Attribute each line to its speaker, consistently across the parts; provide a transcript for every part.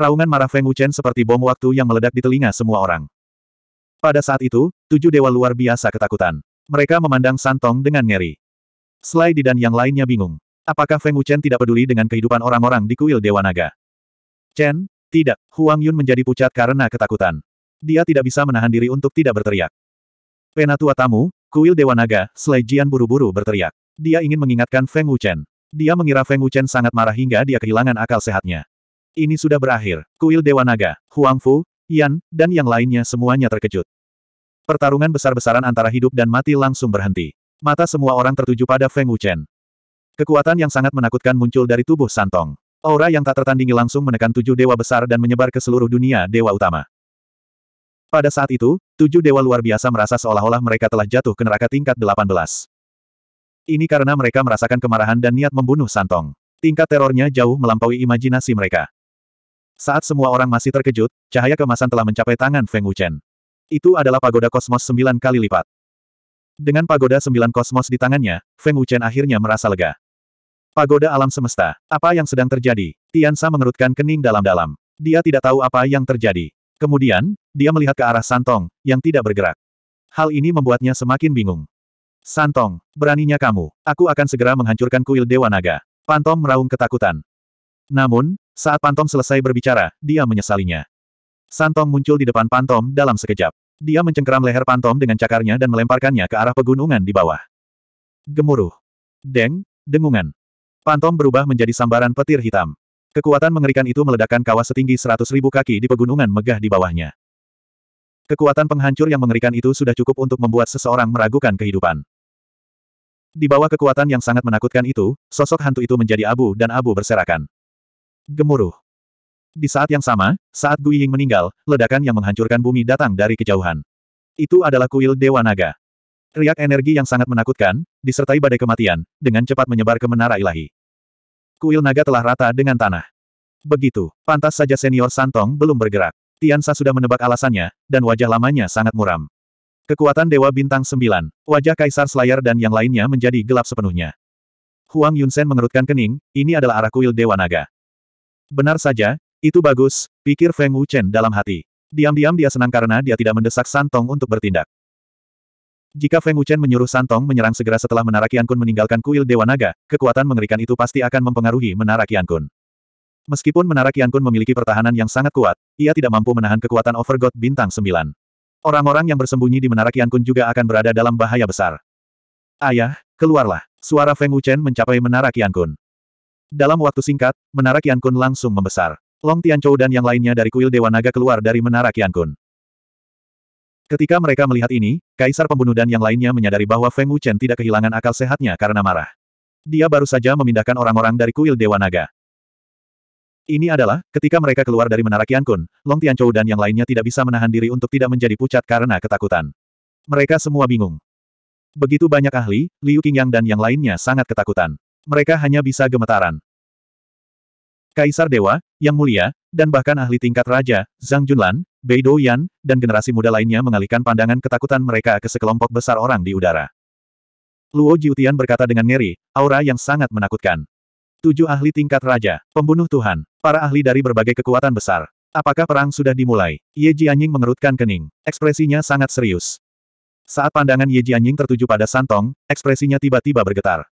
Speaker 1: Raungan marah Feng Wuchen seperti bom waktu yang meledak di telinga semua orang. Pada saat itu, tujuh dewa luar biasa ketakutan. Mereka memandang Santong dengan ngeri. Di dan yang lainnya bingung. Apakah Feng Wuchen tidak peduli dengan kehidupan orang-orang di kuil Dewa Naga? Chen, tidak, Huang Yun menjadi pucat karena ketakutan. Dia tidak bisa menahan diri untuk tidak berteriak. Penatua tamu, kuil Dewa Naga, Selai Jian buru-buru berteriak. Dia ingin mengingatkan Feng Wuchen. Dia mengira Feng Wuchen sangat marah hingga dia kehilangan akal sehatnya. Ini sudah berakhir. Kuil Dewa Naga, Huang Fu, Yan, dan yang lainnya semuanya terkejut. Pertarungan besar-besaran antara hidup dan mati langsung berhenti. Mata semua orang tertuju pada Feng Wuchen. Kekuatan yang sangat menakutkan muncul dari tubuh Santong. Aura yang tak tertandingi langsung menekan tujuh dewa besar dan menyebar ke seluruh dunia dewa utama. Pada saat itu, tujuh dewa luar biasa merasa seolah-olah mereka telah jatuh ke neraka tingkat 18. Ini karena mereka merasakan kemarahan dan niat membunuh Santong. Tingkat terornya jauh melampaui imajinasi mereka. Saat semua orang masih terkejut, cahaya kemasan telah mencapai tangan Feng Wuchen. Itu adalah pagoda kosmos sembilan kali lipat. Dengan pagoda sembilan kosmos di tangannya, Feng Wuchen akhirnya merasa lega. Pagoda alam semesta, apa yang sedang terjadi? Tian Sa mengerutkan kening dalam-dalam. Dia tidak tahu apa yang terjadi. Kemudian, dia melihat ke arah Santong, yang tidak bergerak. Hal ini membuatnya semakin bingung. Santong, beraninya kamu. Aku akan segera menghancurkan kuil Dewa Naga. Pantom meraung ketakutan. Namun, saat Pantom selesai berbicara, dia menyesalinya. Santom muncul di depan Pantom dalam sekejap. Dia mencengkeram leher Pantom dengan cakarnya dan melemparkannya ke arah pegunungan di bawah. Gemuruh. Deng, dengungan. Pantom berubah menjadi sambaran petir hitam. Kekuatan mengerikan itu meledakkan kawah setinggi seratus ribu kaki di pegunungan megah di bawahnya. Kekuatan penghancur yang mengerikan itu sudah cukup untuk membuat seseorang meragukan kehidupan. Di bawah kekuatan yang sangat menakutkan itu, sosok hantu itu menjadi abu dan abu berserakan. Gemuruh. Di saat yang sama, saat Gui meninggal, ledakan yang menghancurkan bumi datang dari kejauhan. Itu adalah kuil Dewa Naga. Riak energi yang sangat menakutkan, disertai badai kematian, dengan cepat menyebar ke menara ilahi. Kuil naga telah rata dengan tanah. Begitu, pantas saja senior Santong belum bergerak. Tian Tiansa sudah menebak alasannya, dan wajah lamanya sangat muram. Kekuatan Dewa Bintang sembilan, wajah Kaisar Slayer dan yang lainnya menjadi gelap sepenuhnya. Huang Yunsen mengerutkan kening, ini adalah arah kuil Dewa Naga. Benar saja, itu bagus, pikir Feng Wuchen dalam hati. Diam-diam dia senang karena dia tidak mendesak Santong untuk bertindak. Jika Feng Wuchen menyuruh Santong menyerang segera setelah Menara Qiankun meninggalkan kuil Dewa Naga, kekuatan mengerikan itu pasti akan mempengaruhi Menara Qiankun. Meskipun Menara Qiankun memiliki pertahanan yang sangat kuat, ia tidak mampu menahan kekuatan Overgod Bintang 9. Orang-orang yang bersembunyi di Menara Qiankun juga akan berada dalam bahaya besar. Ayah, keluarlah. Suara Feng Wuchen mencapai Menara Qiankun. Dalam waktu singkat, menara Qiankun langsung membesar. Long Tianchou dan yang lainnya dari kuil Dewa Naga keluar dari menara Qiankun. Ketika mereka melihat ini, Kaisar Pembunuh dan yang lainnya menyadari bahwa Feng Wuchen tidak kehilangan akal sehatnya karena marah. Dia baru saja memindahkan orang-orang dari kuil Dewa Naga. Ini adalah, ketika mereka keluar dari menara Qiankun, Long Tianchou dan yang lainnya tidak bisa menahan diri untuk tidak menjadi pucat karena ketakutan. Mereka semua bingung. Begitu banyak ahli, Liu Qingyang dan yang lainnya sangat ketakutan. Mereka hanya bisa gemetaran. Kaisar Dewa, Yang Mulia, dan bahkan ahli tingkat Raja, Zhang Junlan, Bei Douyan, dan generasi muda lainnya mengalihkan pandangan ketakutan mereka ke sekelompok besar orang di udara. Luo Jiutian berkata dengan ngeri, aura yang sangat menakutkan. Tujuh ahli tingkat Raja, pembunuh Tuhan, para ahli dari berbagai kekuatan besar. Apakah perang sudah dimulai? Ye Jianying mengerutkan kening. Ekspresinya sangat serius. Saat pandangan Ye Jianying tertuju pada Santong, ekspresinya tiba-tiba bergetar.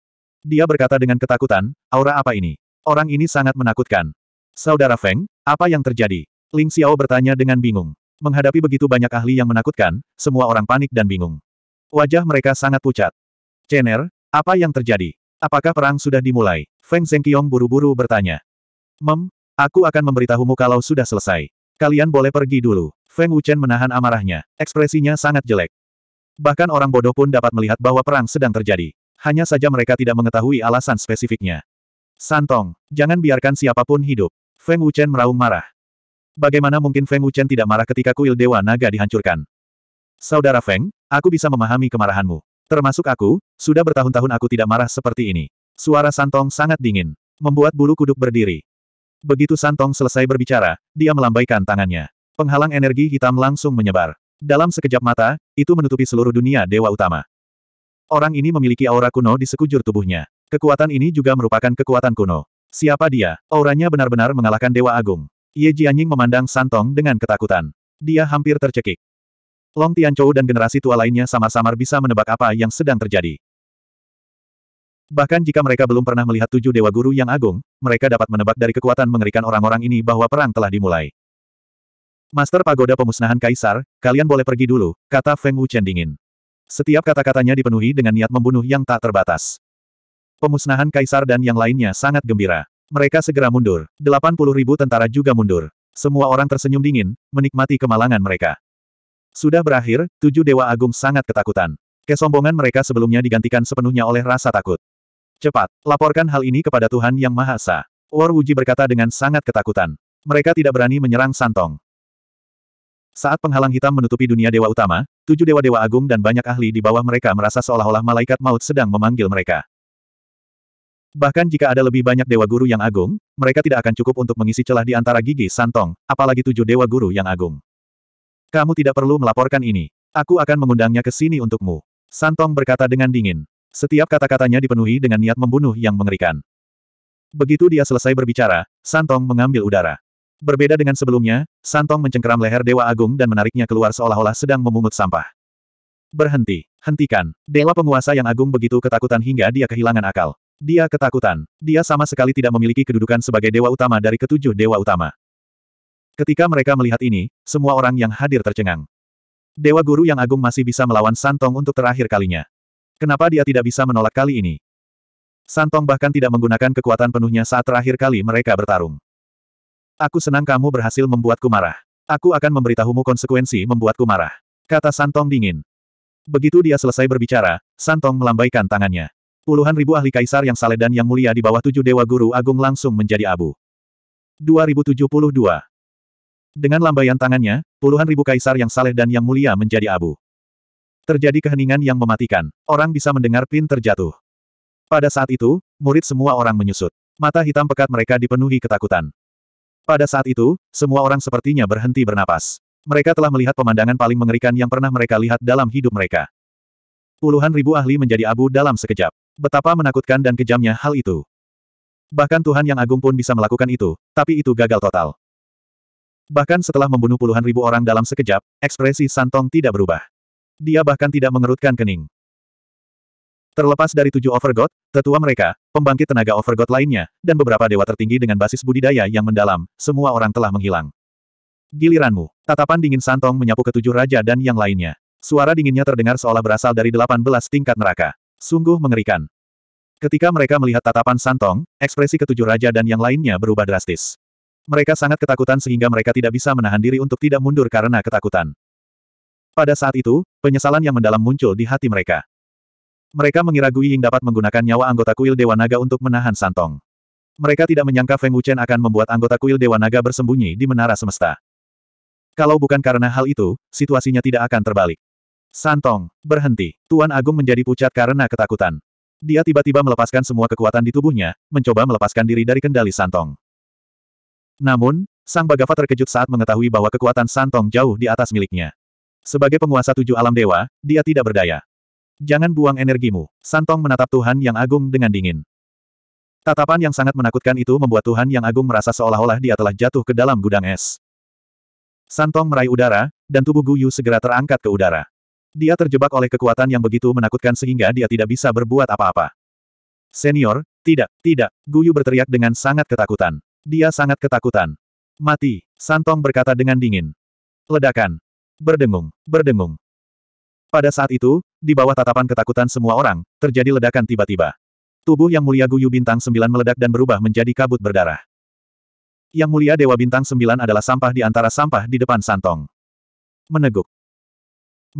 Speaker 1: Dia berkata dengan ketakutan, aura apa ini? Orang ini sangat menakutkan. Saudara Feng, apa yang terjadi? Ling Xiao bertanya dengan bingung. Menghadapi begitu banyak ahli yang menakutkan, semua orang panik dan bingung. Wajah mereka sangat pucat. Chen'er, apa yang terjadi? Apakah perang sudah dimulai? Feng Zhengqiong buru-buru bertanya. Mem, aku akan memberitahumu kalau sudah selesai. Kalian boleh pergi dulu. Feng Wuchen menahan amarahnya. Ekspresinya sangat jelek. Bahkan orang bodoh pun dapat melihat bahwa perang sedang terjadi. Hanya saja mereka tidak mengetahui alasan spesifiknya. Santong, jangan biarkan siapapun hidup. Feng Wuchen meraung marah. Bagaimana mungkin Feng Wuchen tidak marah ketika kuil Dewa Naga dihancurkan? Saudara Feng, aku bisa memahami kemarahanmu. Termasuk aku, sudah bertahun-tahun aku tidak marah seperti ini. Suara Santong sangat dingin. Membuat bulu kuduk berdiri. Begitu Santong selesai berbicara, dia melambaikan tangannya. Penghalang energi hitam langsung menyebar. Dalam sekejap mata, itu menutupi seluruh dunia Dewa Utama. Orang ini memiliki aura kuno di sekujur tubuhnya. Kekuatan ini juga merupakan kekuatan kuno. Siapa dia? Auranya benar-benar mengalahkan Dewa Agung. Ye Jianying memandang Santong dengan ketakutan. Dia hampir tercekik. Long Tianchou dan generasi tua lainnya samar-samar bisa menebak apa yang sedang terjadi. Bahkan jika mereka belum pernah melihat tujuh Dewa Guru yang agung, mereka dapat menebak dari kekuatan mengerikan orang-orang ini bahwa perang telah dimulai. Master Pagoda Pemusnahan Kaisar, kalian boleh pergi dulu, kata Feng Wuchen dingin. Setiap kata-katanya dipenuhi dengan niat membunuh yang tak terbatas. Pemusnahan kaisar dan yang lainnya sangat gembira. Mereka segera mundur. 80 ribu tentara juga mundur. Semua orang tersenyum dingin, menikmati kemalangan mereka. Sudah berakhir, tujuh dewa agung sangat ketakutan. Kesombongan mereka sebelumnya digantikan sepenuhnya oleh rasa takut. Cepat, laporkan hal ini kepada Tuhan Yang Maha Esa. War Wuji berkata dengan sangat ketakutan. Mereka tidak berani menyerang Santong. Saat penghalang hitam menutupi dunia dewa utama, tujuh dewa-dewa agung dan banyak ahli di bawah mereka merasa seolah-olah malaikat maut sedang memanggil mereka. Bahkan jika ada lebih banyak dewa guru yang agung, mereka tidak akan cukup untuk mengisi celah di antara gigi santong, apalagi tujuh dewa guru yang agung. Kamu tidak perlu melaporkan ini. Aku akan mengundangnya ke sini untukmu. Santong berkata dengan dingin. Setiap kata-katanya dipenuhi dengan niat membunuh yang mengerikan. Begitu dia selesai berbicara, Santong mengambil udara. Berbeda dengan sebelumnya, Santong mencengkeram leher Dewa Agung dan menariknya keluar seolah-olah sedang memungut sampah. Berhenti. Hentikan. Dewa penguasa yang agung begitu ketakutan hingga dia kehilangan akal. Dia ketakutan. Dia sama sekali tidak memiliki kedudukan sebagai dewa utama dari ketujuh dewa utama. Ketika mereka melihat ini, semua orang yang hadir tercengang. Dewa guru yang agung masih bisa melawan Santong untuk terakhir kalinya. Kenapa dia tidak bisa menolak kali ini? Santong bahkan tidak menggunakan kekuatan penuhnya saat terakhir kali mereka bertarung. Aku senang kamu berhasil membuatku marah. Aku akan memberitahumu konsekuensi membuatku marah. Kata Santong dingin. Begitu dia selesai berbicara, Santong melambaikan tangannya. Puluhan ribu ahli kaisar yang saleh dan yang mulia di bawah tujuh dewa guru agung langsung menjadi abu. 2072 Dengan lambaian tangannya, puluhan ribu kaisar yang saleh dan yang mulia menjadi abu. Terjadi keheningan yang mematikan. Orang bisa mendengar pin terjatuh. Pada saat itu, murid semua orang menyusut. Mata hitam pekat mereka dipenuhi ketakutan. Pada saat itu, semua orang sepertinya berhenti bernapas. Mereka telah melihat pemandangan paling mengerikan yang pernah mereka lihat dalam hidup mereka. Puluhan ribu ahli menjadi abu dalam sekejap. Betapa menakutkan dan kejamnya hal itu. Bahkan Tuhan yang agung pun bisa melakukan itu, tapi itu gagal total. Bahkan setelah membunuh puluhan ribu orang dalam sekejap, ekspresi Santong tidak berubah. Dia bahkan tidak mengerutkan kening. Terlepas dari tujuh Overgod, tetua mereka, pembangkit tenaga Overgod lainnya, dan beberapa dewa tertinggi dengan basis budidaya yang mendalam, semua orang telah menghilang. Giliranmu. Tatapan dingin Santong menyapu ketujuh raja dan yang lainnya. Suara dinginnya terdengar seolah berasal dari delapan belas tingkat neraka. Sungguh mengerikan. Ketika mereka melihat tatapan Santong, ekspresi ketujuh raja dan yang lainnya berubah drastis. Mereka sangat ketakutan sehingga mereka tidak bisa menahan diri untuk tidak mundur karena ketakutan. Pada saat itu, penyesalan yang mendalam muncul di hati mereka. Mereka mengira Gui Ying dapat menggunakan nyawa anggota kuil Dewa Naga untuk menahan Santong. Mereka tidak menyangka Feng Wuchen akan membuat anggota kuil Dewa Naga bersembunyi di Menara Semesta. Kalau bukan karena hal itu, situasinya tidak akan terbalik. Santong, berhenti. Tuan Agung menjadi pucat karena ketakutan. Dia tiba-tiba melepaskan semua kekuatan di tubuhnya, mencoba melepaskan diri dari kendali Santong. Namun, Sang Bagava terkejut saat mengetahui bahwa kekuatan Santong jauh di atas miliknya. Sebagai penguasa tujuh alam dewa, dia tidak berdaya. Jangan buang energimu. Santong menatap Tuhan yang agung dengan dingin. Tatapan yang sangat menakutkan itu membuat Tuhan yang agung merasa seolah-olah dia telah jatuh ke dalam gudang es. Santong meraih udara, dan tubuh Guyu segera terangkat ke udara. Dia terjebak oleh kekuatan yang begitu menakutkan sehingga dia tidak bisa berbuat apa-apa. Senior, tidak, tidak, Guyu berteriak dengan sangat ketakutan. Dia sangat ketakutan. Mati, Santong berkata dengan dingin. Ledakan. Berdengung, berdengung. Pada saat itu, di bawah tatapan ketakutan semua orang, terjadi ledakan tiba-tiba. Tubuh yang mulia Guyu Bintang Sembilan meledak dan berubah menjadi kabut berdarah. Yang mulia Dewa Bintang Sembilan adalah sampah di antara sampah di depan santong. Meneguk.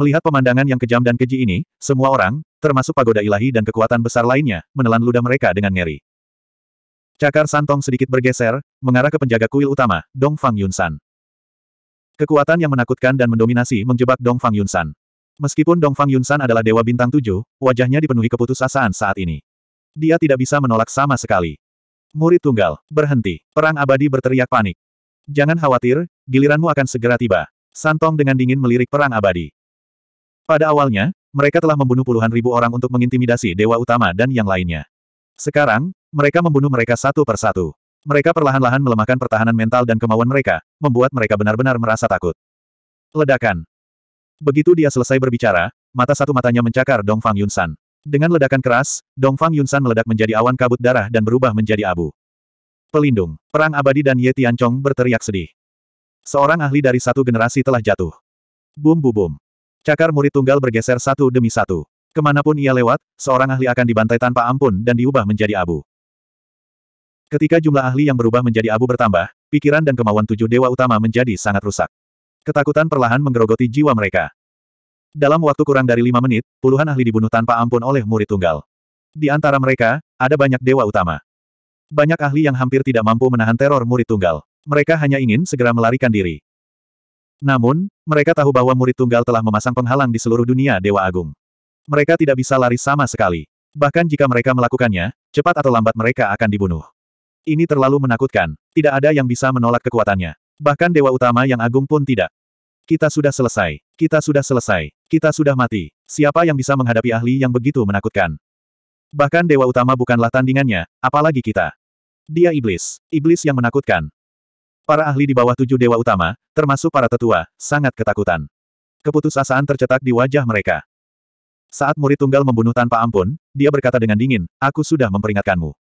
Speaker 1: Melihat pemandangan yang kejam dan keji ini, semua orang, termasuk pagoda ilahi dan kekuatan besar lainnya, menelan ludah mereka dengan ngeri. Cakar santong sedikit bergeser, mengarah ke penjaga kuil utama, Dong Fang Yunsan. Kekuatan yang menakutkan dan mendominasi menjebak Dong Fang Yunsan. Meskipun Dongfang Yunsan adalah dewa bintang tujuh, wajahnya dipenuhi keputusasaan saat ini. Dia tidak bisa menolak sama sekali. Murid tunggal, berhenti. Perang abadi berteriak panik. Jangan khawatir, giliranmu akan segera tiba. Santong dengan dingin melirik perang abadi. Pada awalnya, mereka telah membunuh puluhan ribu orang untuk mengintimidasi dewa utama dan yang lainnya. Sekarang, mereka membunuh mereka satu per satu. Mereka perlahan-lahan melemahkan pertahanan mental dan kemauan mereka, membuat mereka benar-benar merasa takut. Ledakan. Begitu dia selesai berbicara, mata satu matanya mencakar Dongfang Fang Yunsan. Dengan ledakan keras, Dongfang Fang Yunsan meledak menjadi awan kabut darah dan berubah menjadi abu. Pelindung, Perang Abadi dan Ye Tianchong berteriak sedih. Seorang ahli dari satu generasi telah jatuh. Bum bu bum. Cakar murid tunggal bergeser satu demi satu. Kemanapun ia lewat, seorang ahli akan dibantai tanpa ampun dan diubah menjadi abu. Ketika jumlah ahli yang berubah menjadi abu bertambah, pikiran dan kemauan tujuh dewa utama menjadi sangat rusak. Ketakutan perlahan menggerogoti jiwa mereka. Dalam waktu kurang dari lima menit, puluhan ahli dibunuh tanpa ampun oleh murid tunggal. Di antara mereka, ada banyak dewa utama. Banyak ahli yang hampir tidak mampu menahan teror murid tunggal. Mereka hanya ingin segera melarikan diri. Namun, mereka tahu bahwa murid tunggal telah memasang penghalang di seluruh dunia Dewa Agung. Mereka tidak bisa lari sama sekali. Bahkan jika mereka melakukannya, cepat atau lambat mereka akan dibunuh. Ini terlalu menakutkan. Tidak ada yang bisa menolak kekuatannya. Bahkan dewa utama yang agung pun tidak. Kita sudah selesai. Kita sudah selesai. Kita sudah mati. Siapa yang bisa menghadapi ahli yang begitu menakutkan? Bahkan dewa utama bukanlah tandingannya, apalagi kita. Dia iblis. Iblis yang menakutkan. Para ahli di bawah tujuh dewa utama, termasuk para tetua, sangat ketakutan. Keputusasaan tercetak di wajah mereka. Saat murid tunggal membunuh tanpa ampun, dia berkata dengan dingin, aku sudah memperingatkanmu.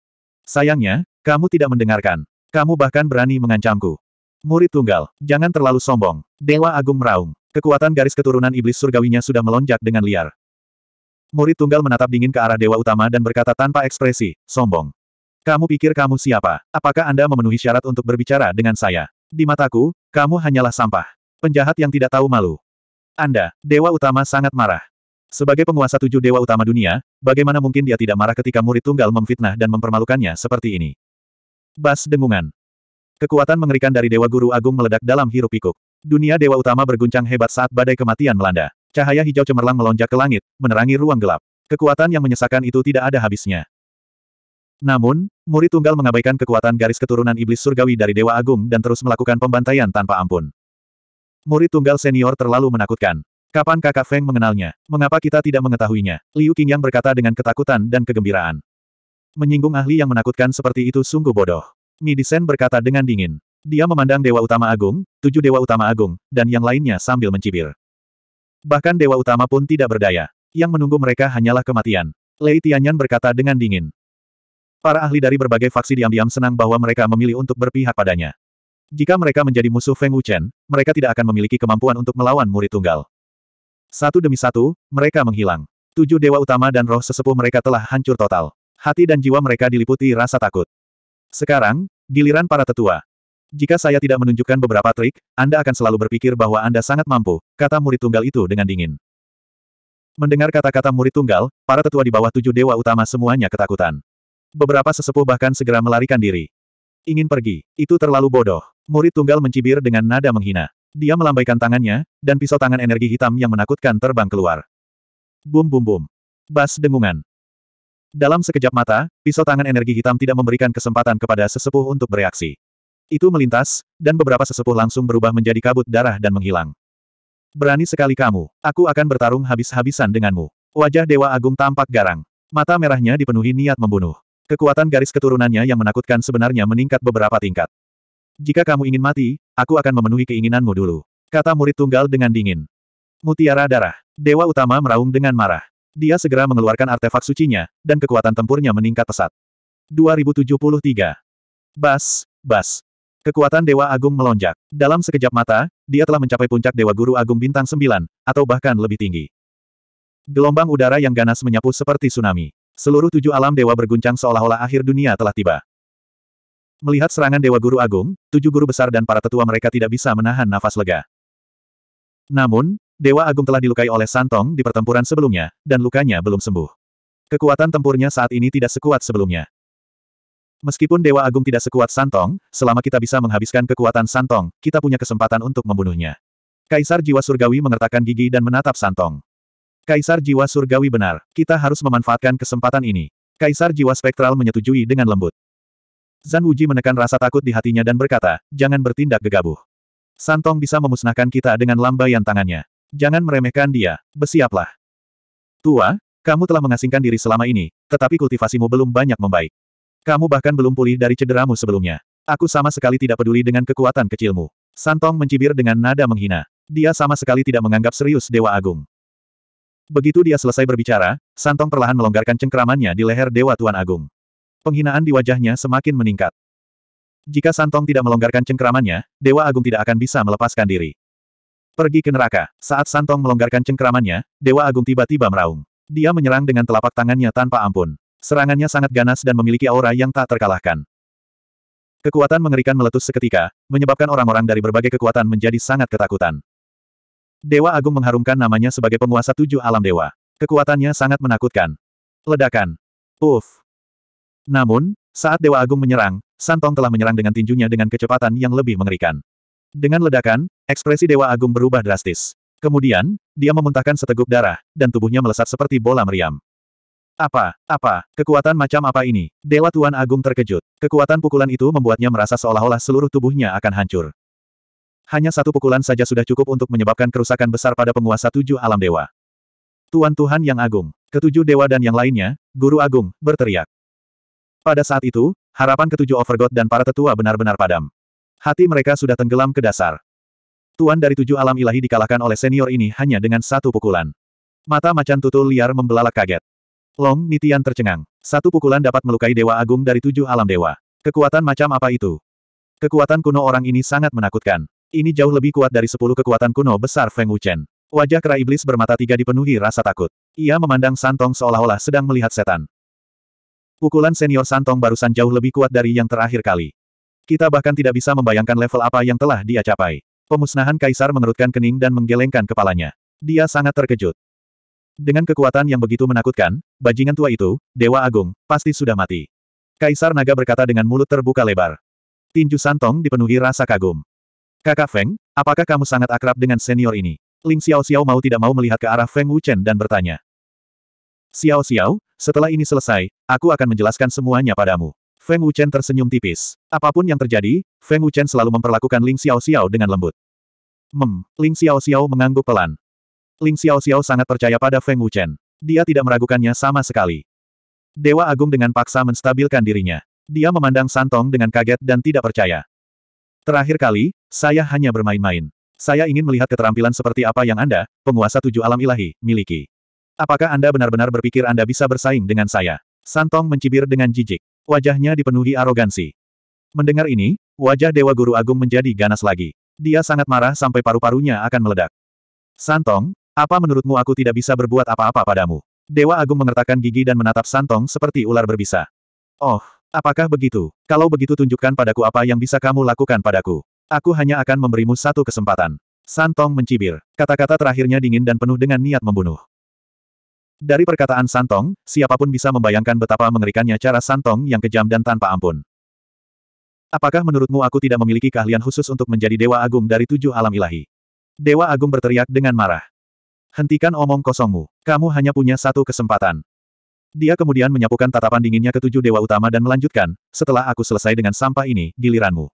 Speaker 1: Sayangnya, kamu tidak mendengarkan. Kamu bahkan berani mengancamku. Murid tunggal, jangan terlalu sombong. Dewa Agung meraung. Kekuatan garis keturunan iblis surgawinya sudah melonjak dengan liar. Murid tunggal menatap dingin ke arah dewa utama dan berkata tanpa ekspresi, sombong. Kamu pikir kamu siapa? Apakah Anda memenuhi syarat untuk berbicara dengan saya? Di mataku, kamu hanyalah sampah. Penjahat yang tidak tahu malu. Anda, dewa utama sangat marah. Sebagai penguasa tujuh dewa utama dunia, bagaimana mungkin dia tidak marah ketika murid tunggal memfitnah dan mempermalukannya seperti ini? Bas dengungan. Kekuatan mengerikan dari Dewa Guru Agung meledak dalam hirup pikuk. Dunia Dewa Utama berguncang hebat saat badai kematian melanda. Cahaya hijau cemerlang melonjak ke langit, menerangi ruang gelap. Kekuatan yang menyesakan itu tidak ada habisnya. Namun, murid tunggal mengabaikan kekuatan garis keturunan iblis surgawi dari Dewa Agung dan terus melakukan pembantaian tanpa ampun. Murid tunggal senior terlalu menakutkan. Kapan kakak Feng mengenalnya? Mengapa kita tidak mengetahuinya? Liu Qingyang berkata dengan ketakutan dan kegembiraan. Menyinggung ahli yang menakutkan seperti itu sungguh bodoh. Midisen berkata dengan dingin. Dia memandang Dewa Utama Agung, tujuh Dewa Utama Agung, dan yang lainnya sambil mencibir. Bahkan Dewa Utama pun tidak berdaya. Yang menunggu mereka hanyalah kematian. Lei Tianyan berkata dengan dingin. Para ahli dari berbagai faksi diam-diam senang bahwa mereka memilih untuk berpihak padanya. Jika mereka menjadi musuh Feng Wuchen, mereka tidak akan memiliki kemampuan untuk melawan murid tunggal. Satu demi satu, mereka menghilang. Tujuh dewa utama dan roh sesepuh mereka telah hancur total. Hati dan jiwa mereka diliputi rasa takut. Sekarang, giliran para tetua. Jika saya tidak menunjukkan beberapa trik, Anda akan selalu berpikir bahwa Anda sangat mampu, kata murid tunggal itu dengan dingin. Mendengar kata-kata murid tunggal, para tetua di bawah tujuh dewa utama semuanya ketakutan. Beberapa sesepuh bahkan segera melarikan diri. Ingin pergi, itu terlalu bodoh. Murid tunggal mencibir dengan nada menghina. Dia melambaikan tangannya, dan pisau tangan energi hitam yang menakutkan terbang keluar. Bum bum bum. Bas dengungan. Dalam sekejap mata, pisau tangan energi hitam tidak memberikan kesempatan kepada sesepuh untuk bereaksi. Itu melintas, dan beberapa sesepuh langsung berubah menjadi kabut darah dan menghilang. Berani sekali kamu, aku akan bertarung habis-habisan denganmu. Wajah Dewa Agung tampak garang. Mata merahnya dipenuhi niat membunuh. Kekuatan garis keturunannya yang menakutkan sebenarnya meningkat beberapa tingkat. Jika kamu ingin mati, aku akan memenuhi keinginanmu dulu. Kata murid tunggal dengan dingin. Mutiara darah. Dewa utama meraung dengan marah. Dia segera mengeluarkan artefak sucinya, dan kekuatan tempurnya meningkat pesat. 2073. Bas, bas. Kekuatan Dewa Agung melonjak. Dalam sekejap mata, dia telah mencapai puncak Dewa Guru Agung Bintang 9, atau bahkan lebih tinggi. Gelombang udara yang ganas menyapu seperti tsunami. Seluruh tujuh alam dewa berguncang seolah-olah akhir dunia telah tiba. Melihat serangan Dewa Guru Agung, tujuh guru besar dan para tetua mereka tidak bisa menahan nafas lega. Namun, Dewa Agung telah dilukai oleh Santong di pertempuran sebelumnya, dan lukanya belum sembuh. Kekuatan tempurnya saat ini tidak sekuat sebelumnya. Meskipun Dewa Agung tidak sekuat Santong, selama kita bisa menghabiskan kekuatan Santong, kita punya kesempatan untuk membunuhnya. Kaisar Jiwa Surgawi mengertakkan gigi dan menatap Santong. Kaisar Jiwa Surgawi benar, kita harus memanfaatkan kesempatan ini. Kaisar Jiwa Spektral menyetujui dengan lembut. Zan Wuji menekan rasa takut di hatinya dan berkata, jangan bertindak gegabah. Santong bisa memusnahkan kita dengan lambaian tangannya. Jangan meremehkan dia, bersiaplah. Tua, kamu telah mengasingkan diri selama ini, tetapi kultivasimu belum banyak membaik. Kamu bahkan belum pulih dari cederamu sebelumnya. Aku sama sekali tidak peduli dengan kekuatan kecilmu. Santong mencibir dengan nada menghina. Dia sama sekali tidak menganggap serius Dewa Agung. Begitu dia selesai berbicara, Santong perlahan melonggarkan cengkeramannya di leher Dewa Tuan Agung. Penghinaan di wajahnya semakin meningkat. Jika Santong tidak melonggarkan cengkeramannya, Dewa Agung tidak akan bisa melepaskan diri. Pergi ke neraka. Saat Santong melonggarkan cengkeramannya, Dewa Agung tiba-tiba meraung. Dia menyerang dengan telapak tangannya tanpa ampun. Serangannya sangat ganas dan memiliki aura yang tak terkalahkan. Kekuatan mengerikan meletus seketika, menyebabkan orang-orang dari berbagai kekuatan menjadi sangat ketakutan. Dewa Agung mengharumkan namanya sebagai penguasa tujuh alam dewa. Kekuatannya sangat menakutkan. Ledakan. Uff. Namun, saat Dewa Agung menyerang, Santong telah menyerang dengan tinjunya dengan kecepatan yang lebih mengerikan. Dengan ledakan, ekspresi Dewa Agung berubah drastis. Kemudian, dia memuntahkan seteguk darah, dan tubuhnya melesat seperti bola meriam. Apa, apa, kekuatan macam apa ini? Dewa Tuan Agung terkejut. Kekuatan pukulan itu membuatnya merasa seolah-olah seluruh tubuhnya akan hancur. Hanya satu pukulan saja sudah cukup untuk menyebabkan kerusakan besar pada penguasa tujuh alam dewa. Tuan Tuhan Yang Agung, ketujuh dewa dan yang lainnya, Guru Agung, berteriak. Pada saat itu, harapan ketujuh Overgod dan para tetua benar-benar padam. Hati mereka sudah tenggelam ke dasar. Tuan dari tujuh alam ilahi dikalahkan oleh senior ini hanya dengan satu pukulan. Mata macan tutul liar membelalak kaget. Long Nitian tercengang. Satu pukulan dapat melukai Dewa Agung dari tujuh alam dewa. Kekuatan macam apa itu? Kekuatan kuno orang ini sangat menakutkan. Ini jauh lebih kuat dari sepuluh kekuatan kuno besar Feng Wuchen. Wajah kera iblis bermata tiga dipenuhi rasa takut. Ia memandang Santong seolah-olah sedang melihat setan. Pukulan senior Santong barusan jauh lebih kuat dari yang terakhir kali. Kita bahkan tidak bisa membayangkan level apa yang telah dia capai. Pemusnahan Kaisar mengerutkan kening dan menggelengkan kepalanya. Dia sangat terkejut. Dengan kekuatan yang begitu menakutkan, bajingan tua itu, Dewa Agung, pasti sudah mati. Kaisar Naga berkata dengan mulut terbuka lebar. Tinju Santong dipenuhi rasa kagum. Kakak Feng, apakah kamu sangat akrab dengan senior ini? Ling Xiao Xiao mau tidak mau melihat ke arah Feng Wuchen dan bertanya. Xiao Xiao, setelah ini selesai, aku akan menjelaskan semuanya padamu. Feng Wuchen tersenyum tipis. Apapun yang terjadi, Feng Wuchen selalu memperlakukan Ling Xiao Xiao dengan lembut. Mem, Ling Xiao Xiao mengangguk pelan. Ling Xiao Xiao sangat percaya pada Feng Wuchen. Dia tidak meragukannya sama sekali. Dewa Agung dengan paksa menstabilkan dirinya. Dia memandang Santong dengan kaget dan tidak percaya. Terakhir kali, saya hanya bermain-main. Saya ingin melihat keterampilan seperti apa yang Anda, penguasa tujuh alam ilahi, miliki. Apakah Anda benar-benar berpikir Anda bisa bersaing dengan saya? Santong mencibir dengan jijik. Wajahnya dipenuhi arogansi. Mendengar ini, wajah Dewa Guru Agung menjadi ganas lagi. Dia sangat marah sampai paru-parunya akan meledak. Santong, apa menurutmu aku tidak bisa berbuat apa-apa padamu? Dewa Agung mengertakkan gigi dan menatap Santong seperti ular berbisa. Oh, apakah begitu? Kalau begitu tunjukkan padaku apa yang bisa kamu lakukan padaku. Aku hanya akan memberimu satu kesempatan. Santong mencibir. Kata-kata terakhirnya dingin dan penuh dengan niat membunuh. Dari perkataan Santong, siapapun bisa membayangkan betapa mengerikannya cara Santong yang kejam dan tanpa ampun. Apakah menurutmu aku tidak memiliki keahlian khusus untuk menjadi Dewa Agung dari tujuh alam ilahi? Dewa Agung berteriak dengan marah. Hentikan omong kosongmu, kamu hanya punya satu kesempatan. Dia kemudian menyapukan tatapan dinginnya ke tujuh dewa utama dan melanjutkan, setelah aku selesai dengan sampah ini, giliranmu.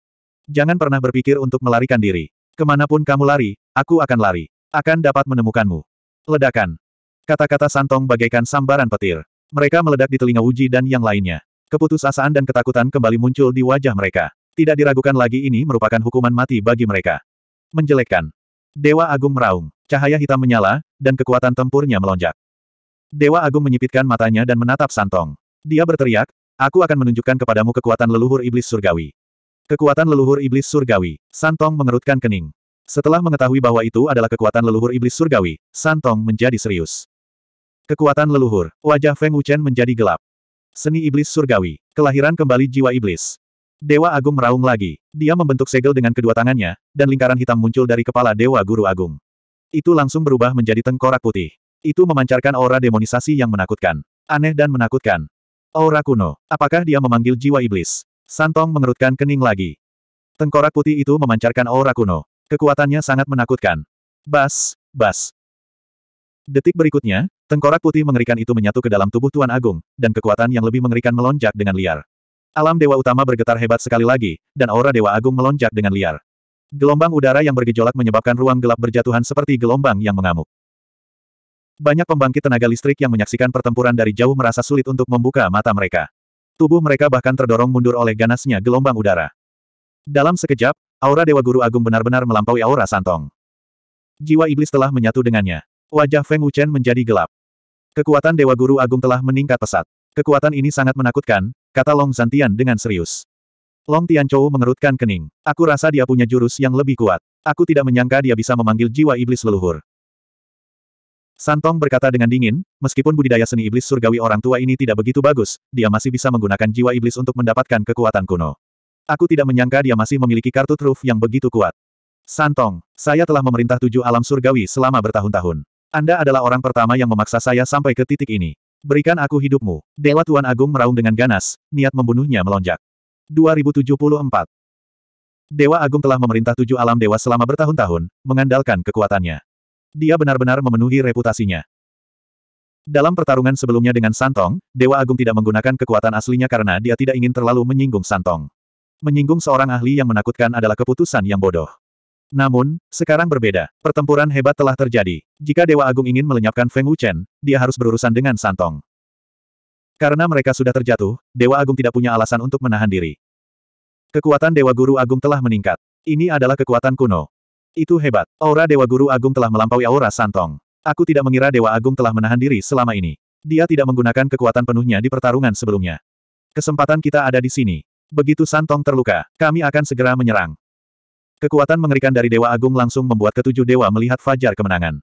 Speaker 1: Jangan pernah berpikir untuk melarikan diri. Kemanapun kamu lari, aku akan lari. Akan dapat menemukanmu. Ledakan. Kata-kata Santong bagaikan sambaran petir. Mereka meledak di telinga Uji dan yang lainnya. Keputusasaan dan ketakutan kembali muncul di wajah mereka. Tidak diragukan lagi ini merupakan hukuman mati bagi mereka. Menjelekkan. Dewa Agung meraung. Cahaya hitam menyala, dan kekuatan tempurnya melonjak. Dewa Agung menyipitkan matanya dan menatap Santong. Dia berteriak, aku akan menunjukkan kepadamu kekuatan leluhur iblis surgawi. Kekuatan leluhur iblis surgawi. Santong mengerutkan kening. Setelah mengetahui bahwa itu adalah kekuatan leluhur iblis surgawi, Santong menjadi serius. Kekuatan leluhur, wajah Feng Wuchen menjadi gelap. Seni iblis surgawi, kelahiran kembali jiwa iblis. Dewa Agung meraung lagi. Dia membentuk segel dengan kedua tangannya, dan lingkaran hitam muncul dari kepala Dewa Guru Agung. Itu langsung berubah menjadi tengkorak putih. Itu memancarkan aura demonisasi yang menakutkan. Aneh dan menakutkan. Aura kuno. Apakah dia memanggil jiwa iblis? Santong mengerutkan kening lagi. Tengkorak putih itu memancarkan aura kuno. Kekuatannya sangat menakutkan. Bas, bas. Detik berikutnya, Tengkorak putih mengerikan itu menyatu ke dalam tubuh Tuan Agung, dan kekuatan yang lebih mengerikan melonjak dengan liar. Alam Dewa Utama bergetar hebat sekali lagi, dan aura Dewa Agung melonjak dengan liar. Gelombang udara yang bergejolak menyebabkan ruang gelap berjatuhan seperti gelombang yang mengamuk. Banyak pembangkit tenaga listrik yang menyaksikan pertempuran dari jauh merasa sulit untuk membuka mata mereka. Tubuh mereka bahkan terdorong mundur oleh ganasnya gelombang udara. Dalam sekejap, aura Dewa Guru Agung benar-benar melampaui aura Santong. Jiwa iblis telah menyatu dengannya. Wajah Feng Wuchen menjadi gelap. Kekuatan Dewa Guru Agung telah meningkat pesat. Kekuatan ini sangat menakutkan, kata Long Zantian dengan serius. Long Tianchou mengerutkan kening. Aku rasa dia punya jurus yang lebih kuat. Aku tidak menyangka dia bisa memanggil jiwa iblis leluhur. Santong berkata dengan dingin, meskipun budidaya seni iblis surgawi orang tua ini tidak begitu bagus, dia masih bisa menggunakan jiwa iblis untuk mendapatkan kekuatan kuno. Aku tidak menyangka dia masih memiliki kartu truf yang begitu kuat. Santong, saya telah memerintah tujuh alam surgawi selama bertahun-tahun. Anda adalah orang pertama yang memaksa saya sampai ke titik ini. Berikan aku hidupmu. Dewa Tuan Agung meraung dengan ganas, niat membunuhnya melonjak. 2074. Dewa Agung telah memerintah tujuh alam dewa selama bertahun-tahun, mengandalkan kekuatannya. Dia benar-benar memenuhi reputasinya. Dalam pertarungan sebelumnya dengan Santong, Dewa Agung tidak menggunakan kekuatan aslinya karena dia tidak ingin terlalu menyinggung Santong. Menyinggung seorang ahli yang menakutkan adalah keputusan yang bodoh. Namun, sekarang berbeda. Pertempuran hebat telah terjadi. Jika Dewa Agung ingin melenyapkan Feng Wuchen, dia harus berurusan dengan Santong. Karena mereka sudah terjatuh, Dewa Agung tidak punya alasan untuk menahan diri. Kekuatan Dewa Guru Agung telah meningkat. Ini adalah kekuatan kuno. Itu hebat. Aura Dewa Guru Agung telah melampaui aura Santong. Aku tidak mengira Dewa Agung telah menahan diri selama ini. Dia tidak menggunakan kekuatan penuhnya di pertarungan sebelumnya. Kesempatan kita ada di sini. Begitu Santong terluka, kami akan segera menyerang. Kekuatan mengerikan dari Dewa Agung langsung membuat ketujuh dewa melihat fajar kemenangan.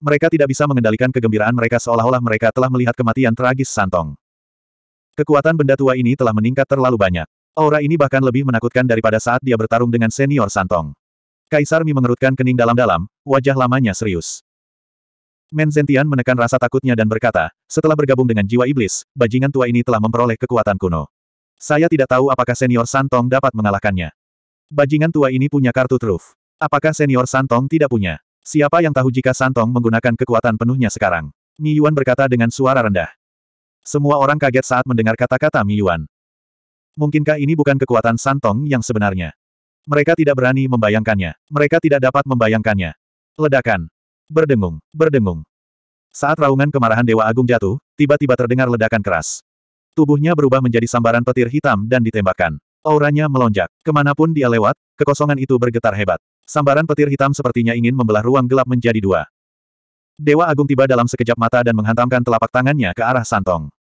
Speaker 1: Mereka tidak bisa mengendalikan kegembiraan mereka seolah-olah mereka telah melihat kematian tragis Santong. Kekuatan benda tua ini telah meningkat terlalu banyak. Aura ini bahkan lebih menakutkan daripada saat dia bertarung dengan senior Santong. Kaisar Mi mengerutkan kening dalam-dalam, wajah lamanya serius. Men Zentian menekan rasa takutnya dan berkata, setelah bergabung dengan jiwa iblis, bajingan tua ini telah memperoleh kekuatan kuno. Saya tidak tahu apakah senior Santong dapat mengalahkannya. Bajingan tua ini punya kartu truf. Apakah senior Santong tidak punya? Siapa yang tahu jika Santong menggunakan kekuatan penuhnya sekarang? Mi Yuan berkata dengan suara rendah. Semua orang kaget saat mendengar kata-kata Mi Yuan. Mungkinkah ini bukan kekuatan Santong yang sebenarnya? Mereka tidak berani membayangkannya. Mereka tidak dapat membayangkannya. Ledakan. Berdengung, berdengung. Saat raungan kemarahan Dewa Agung jatuh, tiba-tiba terdengar ledakan keras. Tubuhnya berubah menjadi sambaran petir hitam dan ditembakkan. Auranya melonjak. Kemanapun dia lewat, kekosongan itu bergetar hebat. Sambaran petir hitam sepertinya ingin membelah ruang gelap menjadi dua. Dewa Agung tiba dalam sekejap mata dan menghantamkan telapak tangannya ke arah Santong.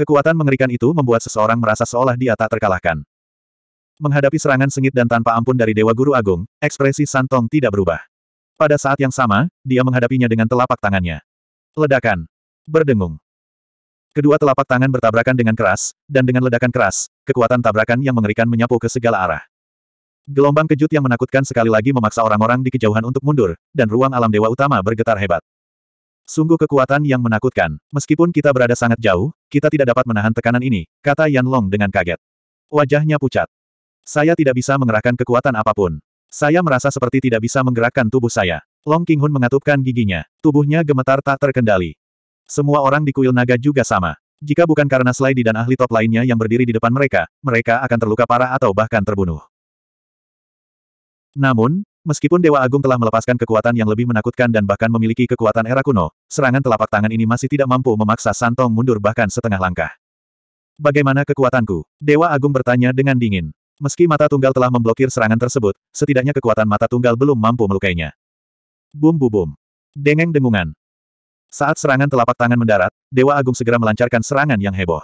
Speaker 1: Kekuatan mengerikan itu membuat seseorang merasa seolah dia tak terkalahkan. Menghadapi serangan sengit dan tanpa ampun dari Dewa Guru Agung, ekspresi Santong tidak berubah. Pada saat yang sama, dia menghadapinya dengan telapak tangannya. Ledakan. Berdengung. Kedua telapak tangan bertabrakan dengan keras, dan dengan ledakan keras, kekuatan tabrakan yang mengerikan menyapu ke segala arah. Gelombang kejut yang menakutkan sekali lagi memaksa orang-orang di kejauhan untuk mundur, dan ruang alam dewa utama bergetar hebat. Sungguh kekuatan yang menakutkan. Meskipun kita berada sangat jauh, kita tidak dapat menahan tekanan ini, kata Yan Long dengan kaget. Wajahnya pucat. Saya tidak bisa mengerahkan kekuatan apapun. Saya merasa seperti tidak bisa menggerakkan tubuh saya. Long Qinghun mengatupkan giginya. Tubuhnya gemetar tak terkendali. Semua orang di kuil naga juga sama. Jika bukan karena Slaidi dan ahli top lainnya yang berdiri di depan mereka, mereka akan terluka parah atau bahkan terbunuh. Namun, meskipun Dewa Agung telah melepaskan kekuatan yang lebih menakutkan dan bahkan memiliki kekuatan era kuno, serangan telapak tangan ini masih tidak mampu memaksa Santong mundur bahkan setengah langkah. Bagaimana kekuatanku? Dewa Agung bertanya dengan dingin. Meski mata tunggal telah memblokir serangan tersebut, setidaknya kekuatan mata tunggal belum mampu melukainya. Bum bum bum. Dengeng dengungan. Saat serangan telapak tangan mendarat, Dewa Agung segera melancarkan serangan yang heboh.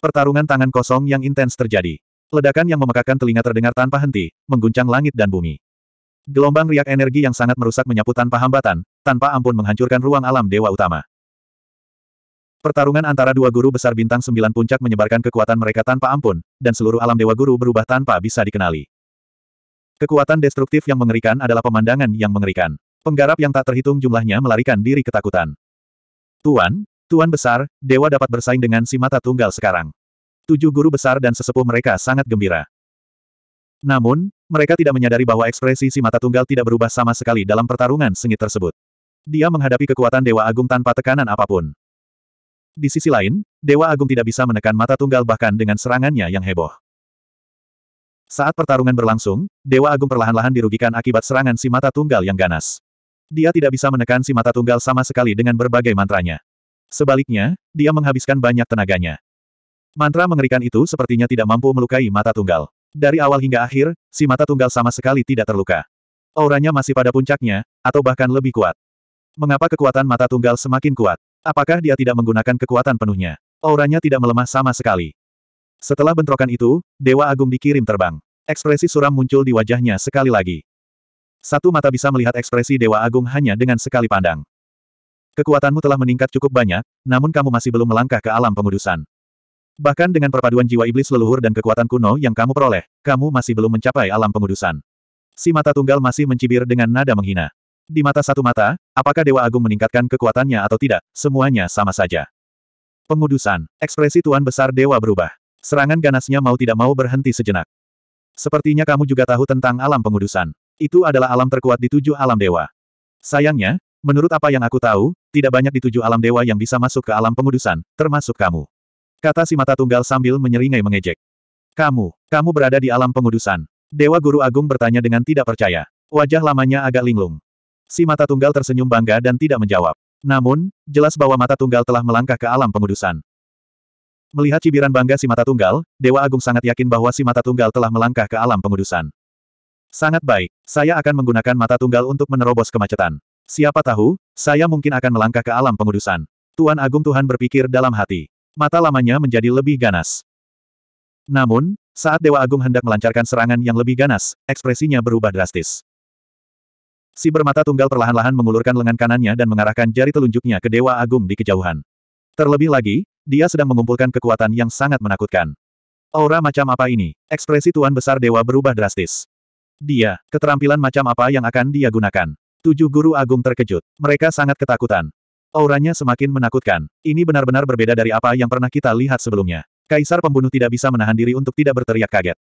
Speaker 1: Pertarungan tangan kosong yang intens terjadi. Ledakan yang memekakan telinga terdengar tanpa henti, mengguncang langit dan bumi. Gelombang riak energi yang sangat merusak menyapu tanpa hambatan, tanpa ampun menghancurkan ruang alam Dewa Utama. Pertarungan antara dua guru besar bintang sembilan puncak menyebarkan kekuatan mereka tanpa ampun, dan seluruh alam Dewa Guru berubah tanpa bisa dikenali. Kekuatan destruktif yang mengerikan adalah pemandangan yang mengerikan. Penggarap yang tak terhitung jumlahnya melarikan diri ketakutan. Tuan, Tuan besar, dewa dapat bersaing dengan si mata tunggal sekarang. Tujuh guru besar dan sesepuh mereka sangat gembira. Namun, mereka tidak menyadari bahwa ekspresi si mata tunggal tidak berubah sama sekali dalam pertarungan sengit tersebut. Dia menghadapi kekuatan Dewa Agung tanpa tekanan apapun. Di sisi lain, Dewa Agung tidak bisa menekan mata tunggal bahkan dengan serangannya yang heboh. Saat pertarungan berlangsung, Dewa Agung perlahan-lahan dirugikan akibat serangan si mata tunggal yang ganas dia tidak bisa menekan si mata tunggal sama sekali dengan berbagai mantranya. Sebaliknya, dia menghabiskan banyak tenaganya. Mantra mengerikan itu sepertinya tidak mampu melukai mata tunggal. Dari awal hingga akhir, si mata tunggal sama sekali tidak terluka. Auranya masih pada puncaknya, atau bahkan lebih kuat. Mengapa kekuatan mata tunggal semakin kuat? Apakah dia tidak menggunakan kekuatan penuhnya? Auranya tidak melemah sama sekali. Setelah bentrokan itu, Dewa Agung dikirim terbang. Ekspresi suram muncul di wajahnya sekali lagi. Satu mata bisa melihat ekspresi Dewa Agung hanya dengan sekali pandang. Kekuatanmu telah meningkat cukup banyak, namun kamu masih belum melangkah ke alam pengudusan. Bahkan dengan perpaduan jiwa iblis leluhur dan kekuatan kuno yang kamu peroleh, kamu masih belum mencapai alam pengudusan. Si mata tunggal masih mencibir dengan nada menghina. Di mata satu mata, apakah Dewa Agung meningkatkan kekuatannya atau tidak, semuanya sama saja. Pengudusan, ekspresi Tuan Besar Dewa berubah. Serangan ganasnya mau tidak mau berhenti sejenak. Sepertinya kamu juga tahu tentang alam pengudusan. Itu adalah alam terkuat di tujuh alam dewa. Sayangnya, menurut apa yang aku tahu, tidak banyak di tujuh alam dewa yang bisa masuk ke alam pengudusan, termasuk kamu. Kata si mata tunggal sambil menyeringai mengejek. Kamu, kamu berada di alam pengudusan. Dewa Guru Agung bertanya dengan tidak percaya. Wajah lamanya agak linglung. Si mata tunggal tersenyum bangga dan tidak menjawab. Namun, jelas bahwa mata tunggal telah melangkah ke alam pengudusan. Melihat cibiran bangga si mata tunggal, Dewa Agung sangat yakin bahwa si mata tunggal telah melangkah ke alam pengudusan. Sangat baik. Saya akan menggunakan mata tunggal untuk menerobos kemacetan. Siapa tahu, saya mungkin akan melangkah ke alam pengudusan. Tuan Agung Tuhan berpikir dalam hati. Mata lamanya menjadi lebih ganas. Namun, saat Dewa Agung hendak melancarkan serangan yang lebih ganas, ekspresinya berubah drastis. Si bermata tunggal perlahan-lahan mengulurkan lengan kanannya dan mengarahkan jari telunjuknya ke Dewa Agung di kejauhan. Terlebih lagi, dia sedang mengumpulkan kekuatan yang sangat menakutkan. Aura macam apa ini? Ekspresi Tuan Besar Dewa berubah drastis. Dia, keterampilan macam apa yang akan dia gunakan? Tujuh guru agung terkejut. Mereka sangat ketakutan. Auranya semakin menakutkan. Ini benar-benar berbeda dari apa yang pernah kita lihat sebelumnya. Kaisar pembunuh tidak bisa menahan diri untuk tidak berteriak kaget.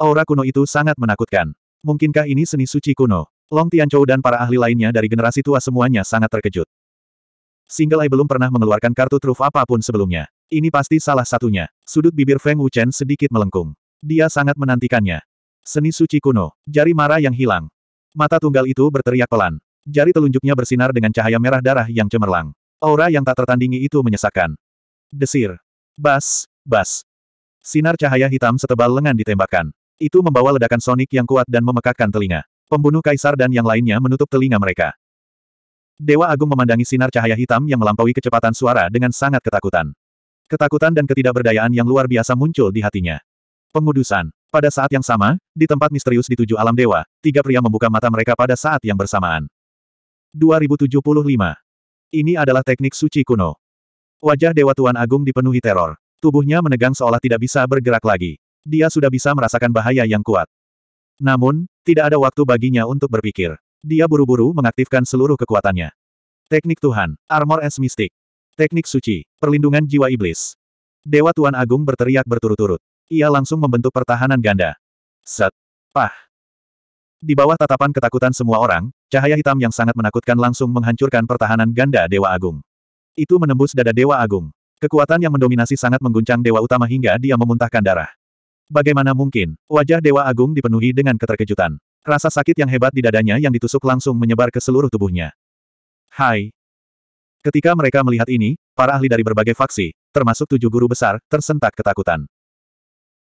Speaker 1: Aura kuno itu sangat menakutkan. Mungkinkah ini seni suci kuno? Long Tianchou dan para ahli lainnya dari generasi tua semuanya sangat terkejut. Single Eye belum pernah mengeluarkan kartu truf apapun sebelumnya. Ini pasti salah satunya. Sudut bibir Feng Wuchen sedikit melengkung. Dia sangat menantikannya. Seni suci kuno. Jari mara yang hilang. Mata tunggal itu berteriak pelan. Jari telunjuknya bersinar dengan cahaya merah darah yang cemerlang. Aura yang tak tertandingi itu menyesakkan. Desir. Bas, bas. Sinar cahaya hitam setebal lengan ditembakkan. Itu membawa ledakan sonik yang kuat dan memekakkan telinga. Pembunuh kaisar dan yang lainnya menutup telinga mereka. Dewa Agung memandangi sinar cahaya hitam yang melampaui kecepatan suara dengan sangat ketakutan. Ketakutan dan ketidakberdayaan yang luar biasa muncul di hatinya. Pengudusan. Pada saat yang sama, di tempat misterius di tujuh alam dewa, tiga pria membuka mata mereka pada saat yang bersamaan. 2075. Ini adalah teknik suci kuno. Wajah Dewa Tuan Agung dipenuhi teror. Tubuhnya menegang seolah tidak bisa bergerak lagi. Dia sudah bisa merasakan bahaya yang kuat. Namun, tidak ada waktu baginya untuk berpikir. Dia buru-buru mengaktifkan seluruh kekuatannya. Teknik Tuhan, Armor Es Mistik. Teknik Suci, Perlindungan Jiwa Iblis. Dewa Tuan Agung berteriak berturut-turut ia langsung membentuk pertahanan ganda. Set. Pah. Di bawah tatapan ketakutan semua orang, cahaya hitam yang sangat menakutkan langsung menghancurkan pertahanan ganda Dewa Agung. Itu menembus dada Dewa Agung. Kekuatan yang mendominasi sangat mengguncang Dewa Utama hingga dia memuntahkan darah. Bagaimana mungkin, wajah Dewa Agung dipenuhi dengan keterkejutan. Rasa sakit yang hebat di dadanya yang ditusuk langsung menyebar ke seluruh tubuhnya. Hai. Ketika mereka melihat ini, para ahli dari berbagai faksi, termasuk tujuh guru besar, tersentak ketakutan.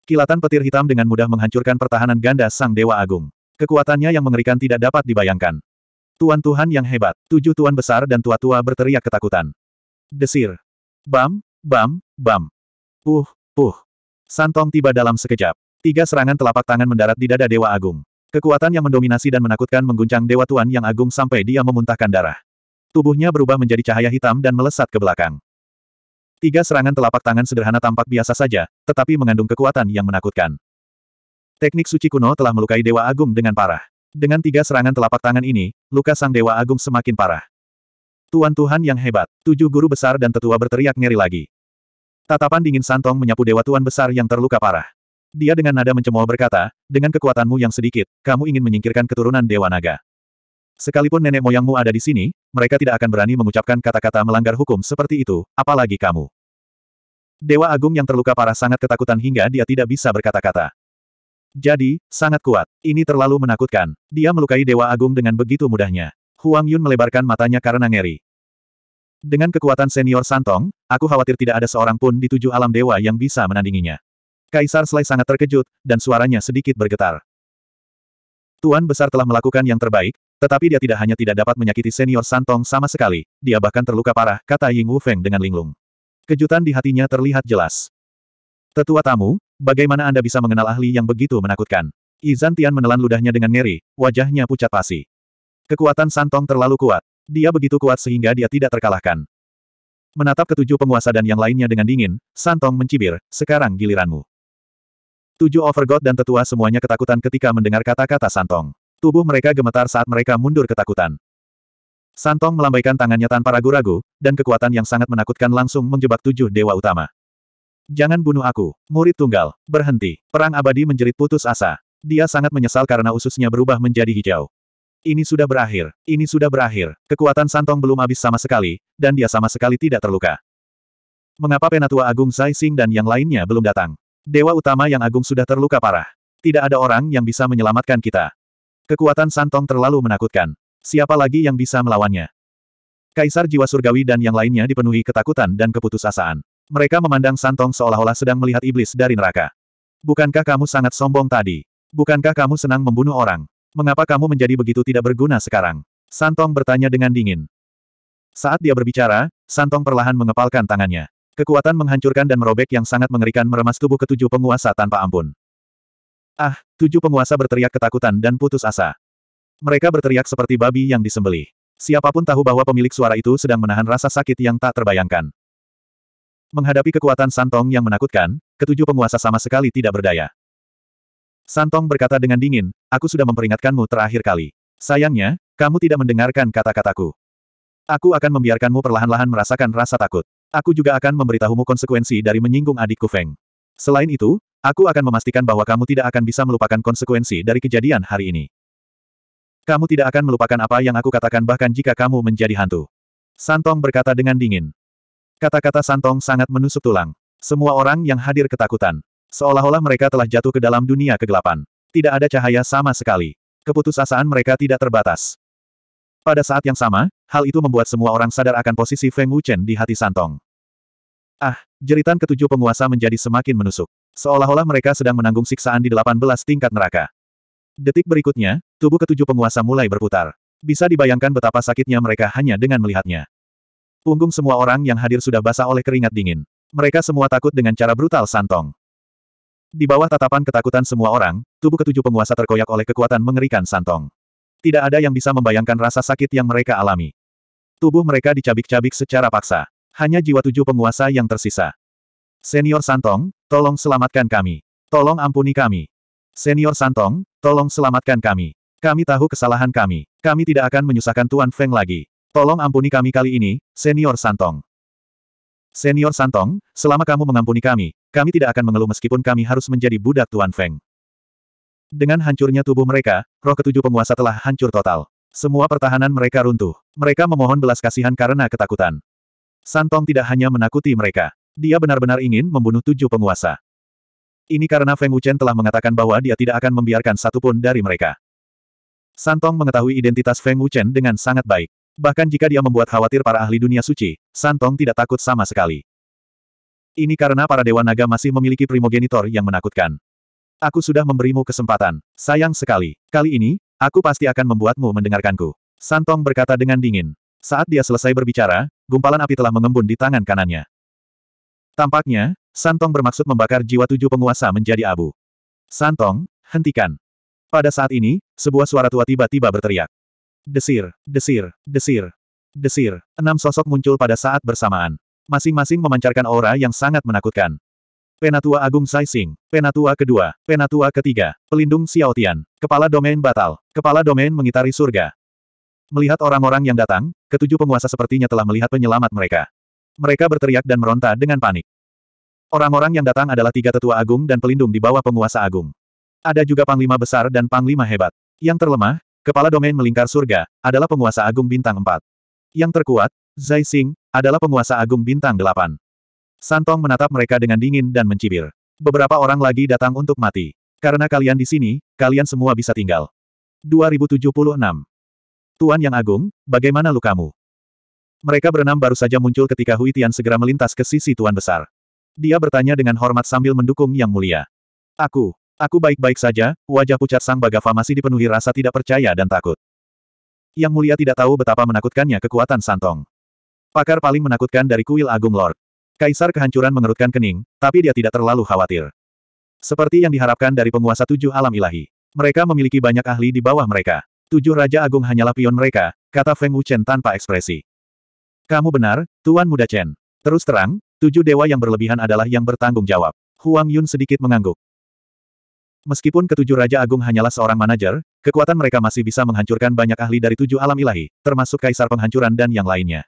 Speaker 1: Kilatan petir hitam dengan mudah menghancurkan pertahanan ganda sang Dewa Agung. Kekuatannya yang mengerikan tidak dapat dibayangkan. Tuan-tuhan yang hebat, tujuh tuan besar dan tua-tua berteriak ketakutan. Desir. Bam, bam, bam. Uh, uh. Santong tiba dalam sekejap. Tiga serangan telapak tangan mendarat di dada Dewa Agung. Kekuatan yang mendominasi dan menakutkan mengguncang Dewa Tuan yang Agung sampai dia memuntahkan darah. Tubuhnya berubah menjadi cahaya hitam dan melesat ke belakang. Tiga serangan telapak tangan sederhana tampak biasa saja, tetapi mengandung kekuatan yang menakutkan. Teknik suci kuno telah melukai Dewa Agung dengan parah. Dengan tiga serangan telapak tangan ini, luka sang Dewa Agung semakin parah. Tuan-tuhan yang hebat, tujuh guru besar dan tetua berteriak ngeri lagi. Tatapan dingin Santong menyapu Dewa Tuan Besar yang terluka parah. Dia dengan nada mencemooh berkata, dengan kekuatanmu yang sedikit, kamu ingin menyingkirkan keturunan Dewa Naga. Sekalipun nenek moyangmu ada di sini, mereka tidak akan berani mengucapkan kata-kata melanggar hukum seperti itu, apalagi kamu. Dewa Agung yang terluka parah sangat ketakutan hingga dia tidak bisa berkata-kata. Jadi, sangat kuat. Ini terlalu menakutkan. Dia melukai Dewa Agung dengan begitu mudahnya. Huang Yun melebarkan matanya karena ngeri. Dengan kekuatan senior Santong, aku khawatir tidak ada seorang pun di tujuh alam dewa yang bisa menandinginya. Kaisar Slay sangat terkejut, dan suaranya sedikit bergetar. Tuan Besar telah melakukan yang terbaik, tetapi dia tidak hanya tidak dapat menyakiti senior Santong sama sekali, dia bahkan terluka parah, kata Ying Wu Feng dengan linglung. Kejutan di hatinya terlihat jelas. Tetua tamu, bagaimana Anda bisa mengenal ahli yang begitu menakutkan? Izan Tian menelan ludahnya dengan ngeri, wajahnya pucat pasi. Kekuatan Santong terlalu kuat. Dia begitu kuat sehingga dia tidak terkalahkan. Menatap ketujuh penguasa dan yang lainnya dengan dingin, Santong mencibir, sekarang giliranmu. Tujuh overgod dan tetua semuanya ketakutan ketika mendengar kata-kata Santong. Tubuh mereka gemetar saat mereka mundur ketakutan. Santong melambaikan tangannya tanpa ragu-ragu, dan kekuatan yang sangat menakutkan langsung menjebak tujuh dewa utama. Jangan bunuh aku, murid tunggal, berhenti. Perang abadi menjerit putus asa. Dia sangat menyesal karena ususnya berubah menjadi hijau. Ini sudah berakhir, ini sudah berakhir. Kekuatan Santong belum habis sama sekali, dan dia sama sekali tidak terluka. Mengapa Penatua Agung Zai Xing dan yang lainnya belum datang? Dewa utama yang agung sudah terluka parah. Tidak ada orang yang bisa menyelamatkan kita. Kekuatan Santong terlalu menakutkan. Siapa lagi yang bisa melawannya? Kaisar jiwa surgawi dan yang lainnya dipenuhi ketakutan dan keputusasaan. Mereka memandang Santong seolah-olah sedang melihat iblis dari neraka. Bukankah kamu sangat sombong tadi? Bukankah kamu senang membunuh orang? Mengapa kamu menjadi begitu tidak berguna sekarang? Santong bertanya dengan dingin. Saat dia berbicara, Santong perlahan mengepalkan tangannya. Kekuatan menghancurkan dan merobek yang sangat mengerikan meremas tubuh ketujuh penguasa tanpa ampun. Ah, tujuh penguasa berteriak ketakutan dan putus asa. Mereka berteriak seperti babi yang disembelih. Siapapun tahu bahwa pemilik suara itu sedang menahan rasa sakit yang tak terbayangkan. Menghadapi kekuatan Santong yang menakutkan, ketujuh penguasa sama sekali tidak berdaya. Santong berkata dengan dingin, aku sudah memperingatkanmu terakhir kali. Sayangnya, kamu tidak mendengarkan kata-kataku. Aku akan membiarkanmu perlahan-lahan merasakan rasa takut. Aku juga akan memberitahumu konsekuensi dari menyinggung adikku Feng. Selain itu, Aku akan memastikan bahwa kamu tidak akan bisa melupakan konsekuensi dari kejadian hari ini. Kamu tidak akan melupakan apa yang aku katakan bahkan jika kamu menjadi hantu. Santong berkata dengan dingin. Kata-kata Santong sangat menusuk tulang. Semua orang yang hadir ketakutan. Seolah-olah mereka telah jatuh ke dalam dunia kegelapan. Tidak ada cahaya sama sekali. Keputusasaan mereka tidak terbatas. Pada saat yang sama, hal itu membuat semua orang sadar akan posisi Feng Wuchen di hati Santong. Ah, jeritan ketujuh penguasa menjadi semakin menusuk. Seolah-olah mereka sedang menanggung siksaan di 18 tingkat neraka. Detik berikutnya, tubuh ketujuh penguasa mulai berputar. Bisa dibayangkan betapa sakitnya mereka hanya dengan melihatnya. Punggung semua orang yang hadir sudah basah oleh keringat dingin. Mereka semua takut dengan cara brutal Santong. Di bawah tatapan ketakutan semua orang, tubuh ketujuh penguasa terkoyak oleh kekuatan mengerikan Santong. Tidak ada yang bisa membayangkan rasa sakit yang mereka alami. Tubuh mereka dicabik-cabik secara paksa. Hanya jiwa tujuh penguasa yang tersisa. Senior Santong, Tolong selamatkan kami. Tolong ampuni kami. Senior Santong, tolong selamatkan kami. Kami tahu kesalahan kami. Kami tidak akan menyusahkan Tuan Feng lagi. Tolong ampuni kami kali ini, Senior Santong. Senior Santong, selama kamu mengampuni kami, kami tidak akan mengeluh meskipun kami harus menjadi budak Tuan Feng. Dengan hancurnya tubuh mereka, roh ketujuh penguasa telah hancur total. Semua pertahanan mereka runtuh. Mereka memohon belas kasihan karena ketakutan. Santong tidak hanya menakuti mereka. Dia benar-benar ingin membunuh tujuh penguasa. Ini karena Feng Wuchen telah mengatakan bahwa dia tidak akan membiarkan satupun dari mereka. Santong mengetahui identitas Feng Wuchen dengan sangat baik. Bahkan jika dia membuat khawatir para ahli dunia suci, Santong tidak takut sama sekali. Ini karena para dewa naga masih memiliki primogenitor yang menakutkan. Aku sudah memberimu kesempatan. Sayang sekali. Kali ini, aku pasti akan membuatmu mendengarkanku. Santong berkata dengan dingin. Saat dia selesai berbicara, gumpalan api telah mengembun di tangan kanannya. Tampaknya, Santong bermaksud membakar jiwa tujuh penguasa menjadi abu. Santong, hentikan. Pada saat ini, sebuah suara tua tiba-tiba berteriak. Desir, desir, desir, desir. Enam sosok muncul pada saat bersamaan. Masing-masing memancarkan aura yang sangat menakutkan. Penatua Agung Saising, Penatua kedua, Penatua ketiga, Pelindung Xiaotian, Kepala Domain Batal, Kepala Domain Mengitari Surga. Melihat orang-orang yang datang, ketujuh penguasa sepertinya telah melihat penyelamat mereka. Mereka berteriak dan meronta dengan panik. Orang-orang yang datang adalah tiga tetua agung dan pelindung di bawah penguasa agung. Ada juga panglima besar dan panglima hebat. Yang terlemah, kepala domain melingkar surga, adalah penguasa agung bintang 4. Yang terkuat, Zai Sing, adalah penguasa agung bintang 8. Santong menatap mereka dengan dingin dan mencibir. Beberapa orang lagi datang untuk mati. Karena kalian di sini, kalian semua bisa tinggal. 2076. Tuan Yang Agung, bagaimana lukamu? Mereka berenam baru saja muncul ketika Hui Tian segera melintas ke sisi Tuan Besar. Dia bertanya dengan hormat sambil mendukung Yang Mulia. Aku, aku baik-baik saja, wajah pucat sang Bagava masih dipenuhi rasa tidak percaya dan takut. Yang Mulia tidak tahu betapa menakutkannya kekuatan Santong. Pakar paling menakutkan dari kuil Agung Lord. Kaisar kehancuran mengerutkan kening, tapi dia tidak terlalu khawatir. Seperti yang diharapkan dari penguasa tujuh alam ilahi. Mereka memiliki banyak ahli di bawah mereka. Tujuh Raja Agung hanyalah pion mereka, kata Feng Wuchen tanpa ekspresi. Kamu benar, Tuan Muda Chen. Terus terang, tujuh dewa yang berlebihan adalah yang bertanggung jawab. Huang Yun sedikit mengangguk. Meskipun ketujuh Raja Agung hanyalah seorang manajer, kekuatan mereka masih bisa menghancurkan banyak ahli dari tujuh alam ilahi, termasuk Kaisar Penghancuran dan yang lainnya.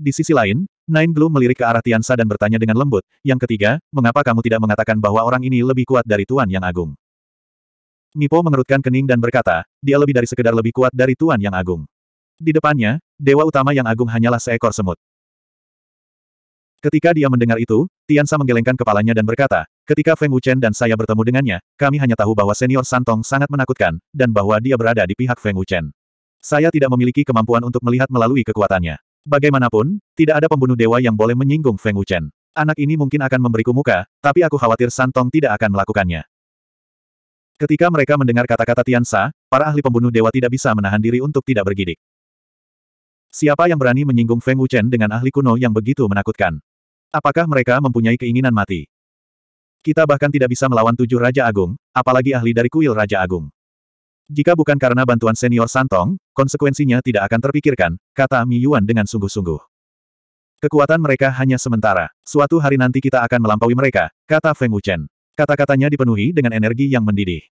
Speaker 1: Di sisi lain, Nine Blue melirik ke arah Tiansa dan bertanya dengan lembut, yang ketiga, mengapa kamu tidak mengatakan bahwa orang ini lebih kuat dari Tuan Yang Agung? Mipo mengerutkan kening dan berkata, dia lebih dari sekedar lebih kuat dari Tuan Yang Agung. Di depannya, dewa utama yang agung hanyalah seekor semut. Ketika dia mendengar itu, Tiansa menggelengkan kepalanya dan berkata, ketika Feng Wuchen dan saya bertemu dengannya, kami hanya tahu bahwa senior Santong sangat menakutkan, dan bahwa dia berada di pihak Feng Wuchen. Saya tidak memiliki kemampuan untuk melihat melalui kekuatannya. Bagaimanapun, tidak ada pembunuh dewa yang boleh menyinggung Feng Wuchen. Anak ini mungkin akan memberiku muka, tapi aku khawatir Santong tidak akan melakukannya. Ketika mereka mendengar kata-kata Tiansa, para ahli pembunuh dewa tidak bisa menahan diri untuk tidak bergidik. Siapa yang berani menyinggung Feng Wuchen dengan ahli kuno yang begitu menakutkan? Apakah mereka mempunyai keinginan mati? Kita bahkan tidak bisa melawan tujuh Raja Agung, apalagi ahli dari kuil Raja Agung. Jika bukan karena bantuan senior Santong, konsekuensinya tidak akan terpikirkan, kata Mi Yuan dengan sungguh-sungguh. Kekuatan mereka hanya sementara. Suatu hari nanti kita akan melampaui mereka, kata Feng Wuchen. Kata-katanya dipenuhi dengan energi yang mendidih.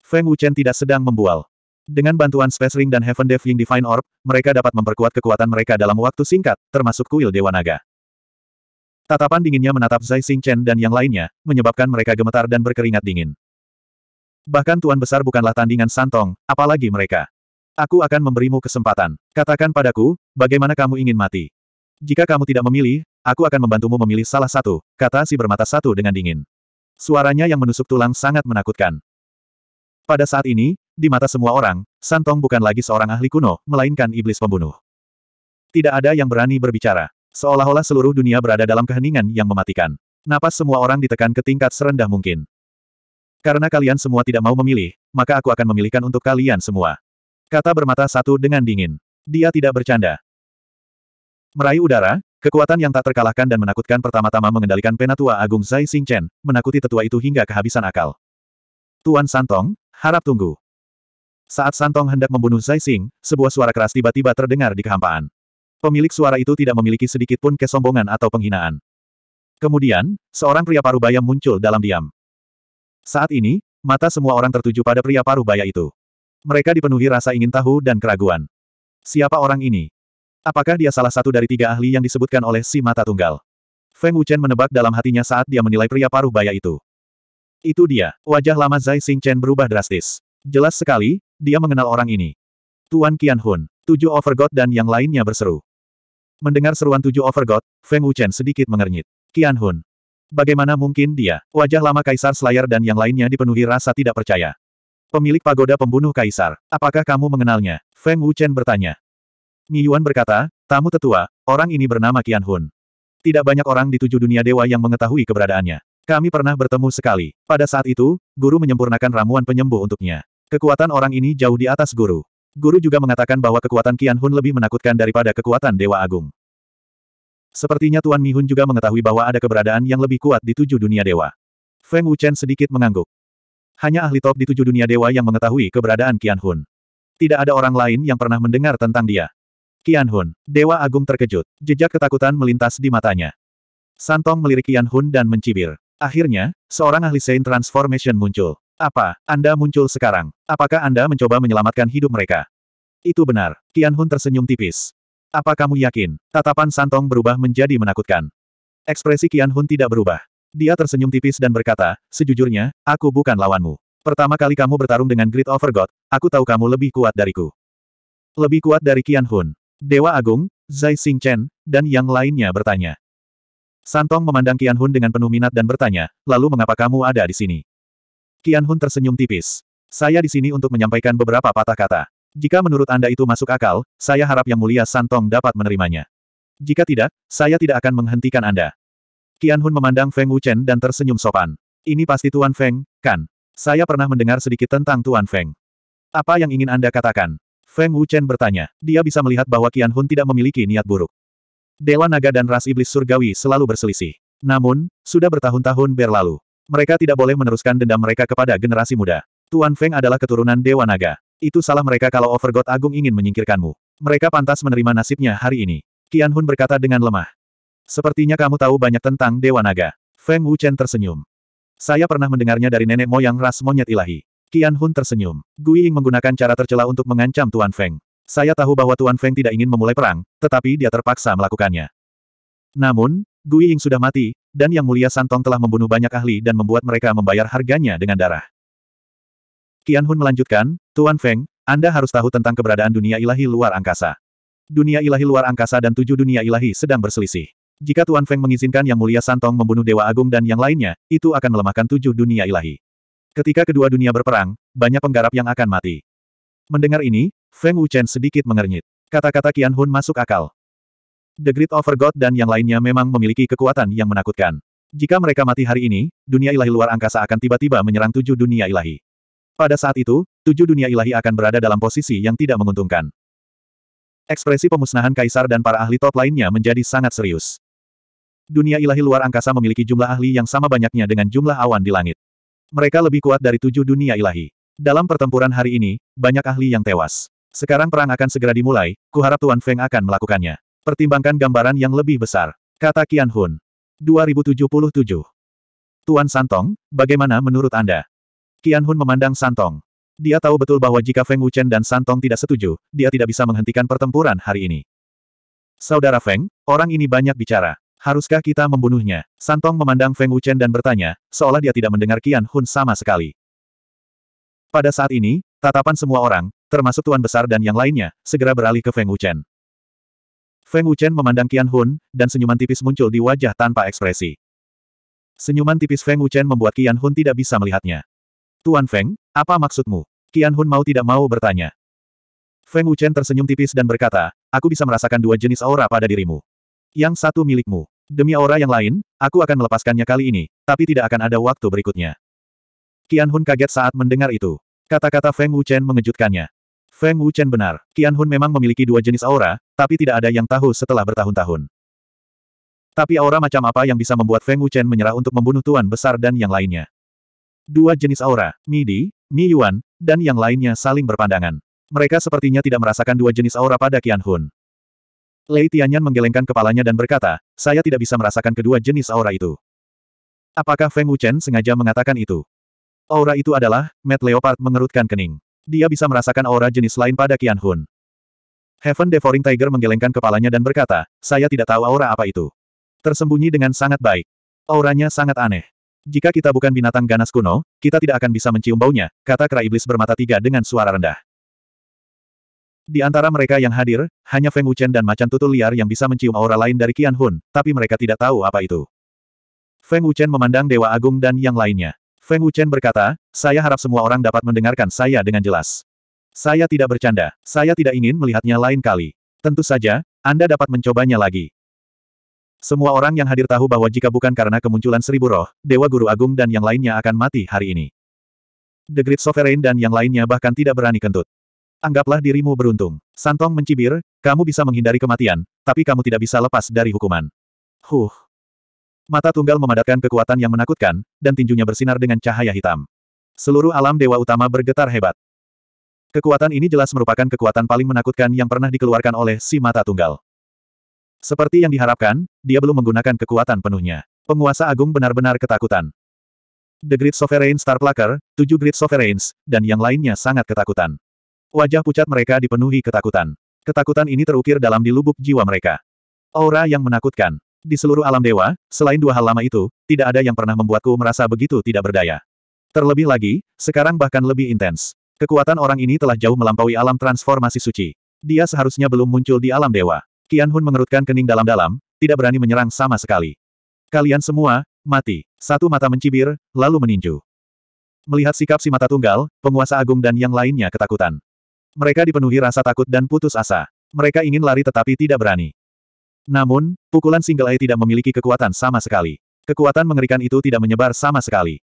Speaker 1: Feng Wuchen tidak sedang membual. Dengan bantuan Space Ring dan Heaven Diving Divine Orb, mereka dapat memperkuat kekuatan mereka dalam waktu singkat, termasuk kuil Dewa Naga. Tatapan dinginnya menatap Zai Xing Chen dan yang lainnya, menyebabkan mereka gemetar dan berkeringat dingin. Bahkan Tuan Besar bukanlah tandingan santong, apalagi mereka. Aku akan memberimu kesempatan. Katakan padaku, bagaimana kamu ingin mati. Jika kamu tidak memilih, aku akan membantumu memilih salah satu, kata si bermata satu dengan dingin. Suaranya yang menusuk tulang sangat menakutkan. Pada saat ini, di mata semua orang, Santong bukan lagi seorang ahli kuno, melainkan iblis pembunuh. Tidak ada yang berani berbicara. Seolah-olah seluruh dunia berada dalam keheningan yang mematikan. Napas semua orang ditekan ke tingkat serendah mungkin. Karena kalian semua tidak mau memilih, maka aku akan memilihkan untuk kalian semua. Kata bermata satu dengan dingin. Dia tidak bercanda. Meraih udara, kekuatan yang tak terkalahkan dan menakutkan pertama-tama mengendalikan penatua agung Zai Xingchen, menakuti tetua itu hingga kehabisan akal. Tuan Santong, harap tunggu. Saat Santong hendak membunuh Zai Xing, sebuah suara keras tiba-tiba terdengar di kehampaan. Pemilik suara itu tidak memiliki sedikit pun kesombongan atau penghinaan. Kemudian, seorang pria paruh baya muncul dalam diam. Saat ini, mata semua orang tertuju pada pria paruh baya itu. Mereka dipenuhi rasa ingin tahu dan keraguan. Siapa orang ini? Apakah dia salah satu dari tiga ahli yang disebutkan oleh si mata tunggal? Feng Wuchen menebak dalam hatinya saat dia menilai pria paruh baya itu. Itu dia, wajah lama Zai Chen berubah drastis. Jelas sekali, dia mengenal orang ini. Tuan Qian Hun, tujuh overgod dan yang lainnya berseru. Mendengar seruan tujuh overgod, Feng Wuchen sedikit mengernyit. Qian Hun. Bagaimana mungkin dia? Wajah lama Kaisar Slayer dan yang lainnya dipenuhi rasa tidak percaya. Pemilik pagoda pembunuh Kaisar, apakah kamu mengenalnya? Feng Wuchen bertanya. Yuan berkata, tamu tetua, orang ini bernama Qian Hun. Tidak banyak orang di tujuh dunia dewa yang mengetahui keberadaannya. Kami pernah bertemu sekali. Pada saat itu, guru menyempurnakan ramuan penyembuh untuknya. Kekuatan orang ini jauh di atas guru. Guru juga mengatakan bahwa kekuatan Kian Hun lebih menakutkan daripada kekuatan Dewa Agung. Sepertinya Tuan Mihun juga mengetahui bahwa ada keberadaan yang lebih kuat di tujuh dunia dewa. Feng Wuchen sedikit mengangguk. Hanya ahli top di tujuh dunia dewa yang mengetahui keberadaan Kian Hun. Tidak ada orang lain yang pernah mendengar tentang dia. Kian Hun, Dewa Agung terkejut. Jejak ketakutan melintas di matanya. Santong melirik Kian Hun dan mencibir. Akhirnya, seorang ahli Saint Transformation muncul. Apa, Anda muncul sekarang? Apakah Anda mencoba menyelamatkan hidup mereka? Itu benar. Tian Hun tersenyum tipis. Apa kamu yakin? Tatapan Santong berubah menjadi menakutkan. Ekspresi Kian Hun tidak berubah. Dia tersenyum tipis dan berkata, sejujurnya, aku bukan lawanmu. Pertama kali kamu bertarung dengan Great Over God, aku tahu kamu lebih kuat dariku. Lebih kuat dari Kian Hun. Dewa Agung, Zai Xing Chen, dan yang lainnya bertanya. Santong memandang Kian Hun dengan penuh minat dan bertanya, lalu mengapa kamu ada di sini? Qian Hun tersenyum tipis. Saya di sini untuk menyampaikan beberapa patah kata. Jika menurut Anda itu masuk akal, saya harap Yang Mulia Santong dapat menerimanya. Jika tidak, saya tidak akan menghentikan Anda. Qian Hun memandang Feng Wuchen dan tersenyum sopan. Ini pasti Tuan Feng, kan? Saya pernah mendengar sedikit tentang Tuan Feng. Apa yang ingin Anda katakan? Feng Wuchen bertanya. Dia bisa melihat bahwa Qian Hun tidak memiliki niat buruk. Dewa naga dan ras iblis surgawi selalu berselisih. Namun, sudah bertahun-tahun berlalu. Mereka tidak boleh meneruskan dendam mereka kepada generasi muda. Tuan Feng adalah keturunan Dewa Naga. Itu salah mereka kalau Overgod Agung ingin menyingkirkanmu. Mereka pantas menerima nasibnya hari ini. Qian Hun berkata dengan lemah. Sepertinya kamu tahu banyak tentang Dewa Naga. Feng Wuchen tersenyum. Saya pernah mendengarnya dari nenek moyang ras monyet ilahi. Qian Hun tersenyum. Gui Ying menggunakan cara tercela untuk mengancam Tuan Feng. Saya tahu bahwa Tuan Feng tidak ingin memulai perang, tetapi dia terpaksa melakukannya. Namun, Gui Ying sudah mati, dan Yang Mulia Santong telah membunuh banyak ahli dan membuat mereka membayar harganya dengan darah. Qian Hun melanjutkan, Tuan Feng, Anda harus tahu tentang keberadaan dunia ilahi luar angkasa. Dunia ilahi luar angkasa dan tujuh dunia ilahi sedang berselisih. Jika Tuan Feng mengizinkan Yang Mulia Santong membunuh Dewa Agung dan yang lainnya, itu akan melemahkan tujuh dunia ilahi. Ketika kedua dunia berperang, banyak penggarap yang akan mati. Mendengar ini, Feng Wuchen sedikit mengernyit. Kata-kata Qian Hun masuk akal. The Great Over God dan yang lainnya memang memiliki kekuatan yang menakutkan. Jika mereka mati hari ini, dunia ilahi luar angkasa akan tiba-tiba menyerang tujuh dunia ilahi. Pada saat itu, tujuh dunia ilahi akan berada dalam posisi yang tidak menguntungkan. Ekspresi pemusnahan kaisar dan para ahli top lainnya menjadi sangat serius. Dunia ilahi luar angkasa memiliki jumlah ahli yang sama banyaknya dengan jumlah awan di langit. Mereka lebih kuat dari tujuh dunia ilahi. Dalam pertempuran hari ini, banyak ahli yang tewas. Sekarang perang akan segera dimulai, kuharap Tuan Feng akan melakukannya. Pertimbangkan gambaran yang lebih besar. Kata Qian Hun. 2077. Tuan Santong, bagaimana menurut Anda? Qian Hun memandang Santong. Dia tahu betul bahwa jika Feng Wuchen dan Santong tidak setuju, dia tidak bisa menghentikan pertempuran hari ini. Saudara Feng, orang ini banyak bicara. Haruskah kita membunuhnya? Santong memandang Feng Wuchen dan bertanya, seolah dia tidak mendengar Qian Hun sama sekali. Pada saat ini, tatapan semua orang, termasuk Tuan Besar dan yang lainnya, segera beralih ke Feng Wuchen. Feng Wuchen memandang Qian Hun, dan senyuman tipis muncul di wajah tanpa ekspresi. Senyuman tipis Feng Wuchen membuat Qian Hun tidak bisa melihatnya. Tuan Feng, apa maksudmu? Qian Hun mau tidak mau bertanya. Feng Wuchen tersenyum tipis dan berkata, aku bisa merasakan dua jenis aura pada dirimu. Yang satu milikmu. Demi aura yang lain, aku akan melepaskannya kali ini, tapi tidak akan ada waktu berikutnya. Qian Hun kaget saat mendengar itu. Kata-kata Feng Wuchen mengejutkannya. Feng Wuchen benar, Qian Hun memang memiliki dua jenis aura, tapi tidak ada yang tahu setelah bertahun-tahun. Tapi aura macam apa yang bisa membuat Feng Wuchen menyerah untuk membunuh Tuan Besar dan yang lainnya? Dua jenis aura, Midi, Mi Yuan, dan yang lainnya saling berpandangan. Mereka sepertinya tidak merasakan dua jenis aura pada Qian Hun. Lei Tianyan menggelengkan kepalanya dan berkata, saya tidak bisa merasakan kedua jenis aura itu. Apakah Feng Wuchen sengaja mengatakan itu? Aura itu adalah, Matt Leopard mengerutkan kening. Dia bisa merasakan aura jenis lain pada Qian Hun. Heaven Devouring Tiger menggelengkan kepalanya dan berkata, saya tidak tahu aura apa itu. Tersembunyi dengan sangat baik. Auranya sangat aneh. Jika kita bukan binatang ganas kuno, kita tidak akan bisa mencium baunya, kata kera iblis bermata tiga dengan suara rendah. Di antara mereka yang hadir, hanya Feng Wuchen dan macan tutul liar yang bisa mencium aura lain dari Qian Hun, tapi mereka tidak tahu apa itu. Feng Wuchen memandang Dewa Agung dan yang lainnya. Feng Wuchen berkata, saya harap semua orang dapat mendengarkan saya dengan jelas. Saya tidak bercanda, saya tidak ingin melihatnya lain kali. Tentu saja, Anda dapat mencobanya lagi. Semua orang yang hadir tahu bahwa jika bukan karena kemunculan seribu roh, Dewa Guru Agung dan yang lainnya akan mati hari ini. The Great Sovereign dan yang lainnya bahkan tidak berani kentut. Anggaplah dirimu beruntung. Santong mencibir, kamu bisa menghindari kematian, tapi kamu tidak bisa lepas dari hukuman. Huh. Mata tunggal memadatkan kekuatan yang menakutkan, dan tinjunya bersinar dengan cahaya hitam. Seluruh alam dewa utama bergetar hebat. Kekuatan ini jelas merupakan kekuatan paling menakutkan yang pernah dikeluarkan oleh si mata tunggal. Seperti yang diharapkan, dia belum menggunakan kekuatan penuhnya. Penguasa agung benar-benar ketakutan. The Great Sovereign Star Plucker, tujuh Great Sovereigns, dan yang lainnya sangat ketakutan. Wajah pucat mereka dipenuhi ketakutan. Ketakutan ini terukir dalam di lubuk jiwa mereka. Aura yang menakutkan. Di seluruh alam dewa, selain dua hal lama itu, tidak ada yang pernah membuatku merasa begitu tidak berdaya. Terlebih lagi, sekarang bahkan lebih intens. Kekuatan orang ini telah jauh melampaui alam transformasi suci. Dia seharusnya belum muncul di alam dewa. Qian Hun mengerutkan kening dalam-dalam, tidak berani menyerang sama sekali. Kalian semua, mati. Satu mata mencibir, lalu meninju. Melihat sikap si mata tunggal, penguasa agung dan yang lainnya ketakutan. Mereka dipenuhi rasa takut dan putus asa. Mereka ingin lari tetapi tidak berani. Namun, pukulan single eye tidak memiliki kekuatan sama sekali. Kekuatan mengerikan itu tidak menyebar sama sekali.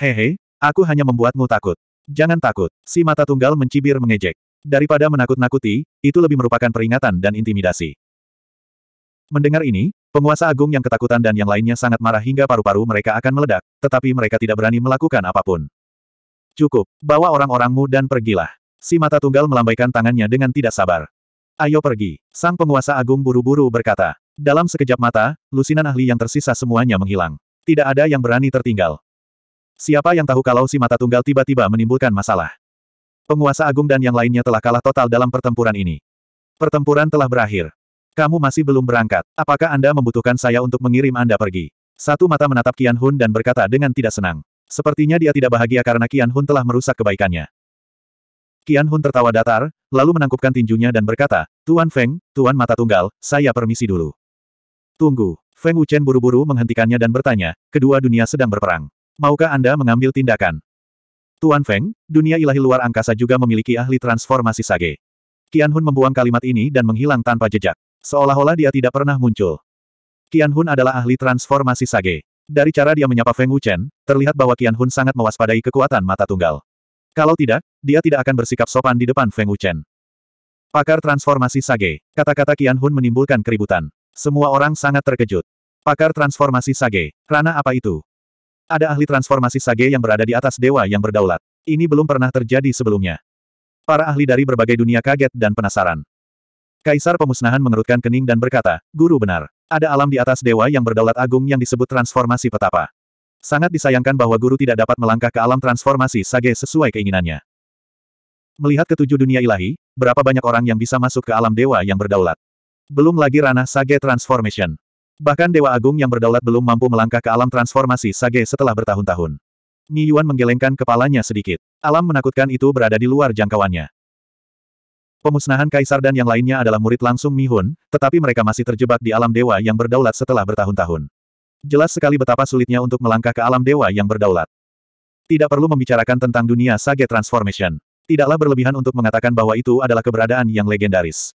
Speaker 1: Hehe, aku hanya membuatmu takut. Jangan takut, si mata tunggal mencibir mengejek. Daripada menakut-nakuti, itu lebih merupakan peringatan dan intimidasi. Mendengar ini, penguasa agung yang ketakutan dan yang lainnya sangat marah hingga paru-paru mereka akan meledak, tetapi mereka tidak berani melakukan apapun. Cukup, bawa orang-orangmu dan pergilah. Si mata tunggal melambaikan tangannya dengan tidak sabar. Ayo pergi, sang penguasa agung buru-buru berkata. Dalam sekejap mata, lusinan ahli yang tersisa semuanya menghilang. Tidak ada yang berani tertinggal. Siapa yang tahu kalau si mata tunggal tiba-tiba menimbulkan masalah. Penguasa agung dan yang lainnya telah kalah total dalam pertempuran ini. Pertempuran telah berakhir. Kamu masih belum berangkat. Apakah Anda membutuhkan saya untuk mengirim Anda pergi? Satu mata menatap Kian Hun dan berkata dengan tidak senang. Sepertinya dia tidak bahagia karena Kian Hun telah merusak kebaikannya. Kian Hun tertawa datar, lalu menangkupkan tinjunya dan berkata, Tuan Feng, Tuan Mata Tunggal, saya permisi dulu. Tunggu. Feng Wuchen buru-buru menghentikannya dan bertanya, kedua dunia sedang berperang. Maukah Anda mengambil tindakan? Tuan Feng, dunia ilahi luar angkasa juga memiliki ahli transformasi sage. Kian Hun membuang kalimat ini dan menghilang tanpa jejak. Seolah-olah dia tidak pernah muncul. Kian Hun adalah ahli transformasi sage. Dari cara dia menyapa Feng Wuchen, terlihat bahwa Kian Hun sangat mewaspadai kekuatan mata tunggal. Kalau tidak, dia tidak akan bersikap sopan di depan Feng Wuchen. Pakar transformasi Sage. Kata-kata Kian Hun menimbulkan keributan. Semua orang sangat terkejut. Pakar transformasi Sage. Rana apa itu? Ada ahli transformasi sage yang berada di atas dewa yang berdaulat. Ini belum pernah terjadi sebelumnya. Para ahli dari berbagai dunia kaget dan penasaran. Kaisar pemusnahan mengerutkan kening dan berkata, Guru benar. Ada alam di atas dewa yang berdaulat agung yang disebut transformasi petapa. Sangat disayangkan bahwa guru tidak dapat melangkah ke alam transformasi sage sesuai keinginannya. Melihat ketujuh dunia ilahi, berapa banyak orang yang bisa masuk ke alam dewa yang berdaulat? Belum lagi ranah sage transformation. Bahkan Dewa Agung yang berdaulat belum mampu melangkah ke alam transformasi Sage setelah bertahun-tahun. Ni Yuan menggelengkan kepalanya sedikit. Alam menakutkan itu berada di luar jangkauannya. Pemusnahan Kaisar dan yang lainnya adalah murid langsung Mi Hun, tetapi mereka masih terjebak di alam dewa yang berdaulat setelah bertahun-tahun. Jelas sekali betapa sulitnya untuk melangkah ke alam dewa yang berdaulat. Tidak perlu membicarakan tentang dunia Sage Transformation. Tidaklah berlebihan untuk mengatakan bahwa itu adalah keberadaan yang legendaris.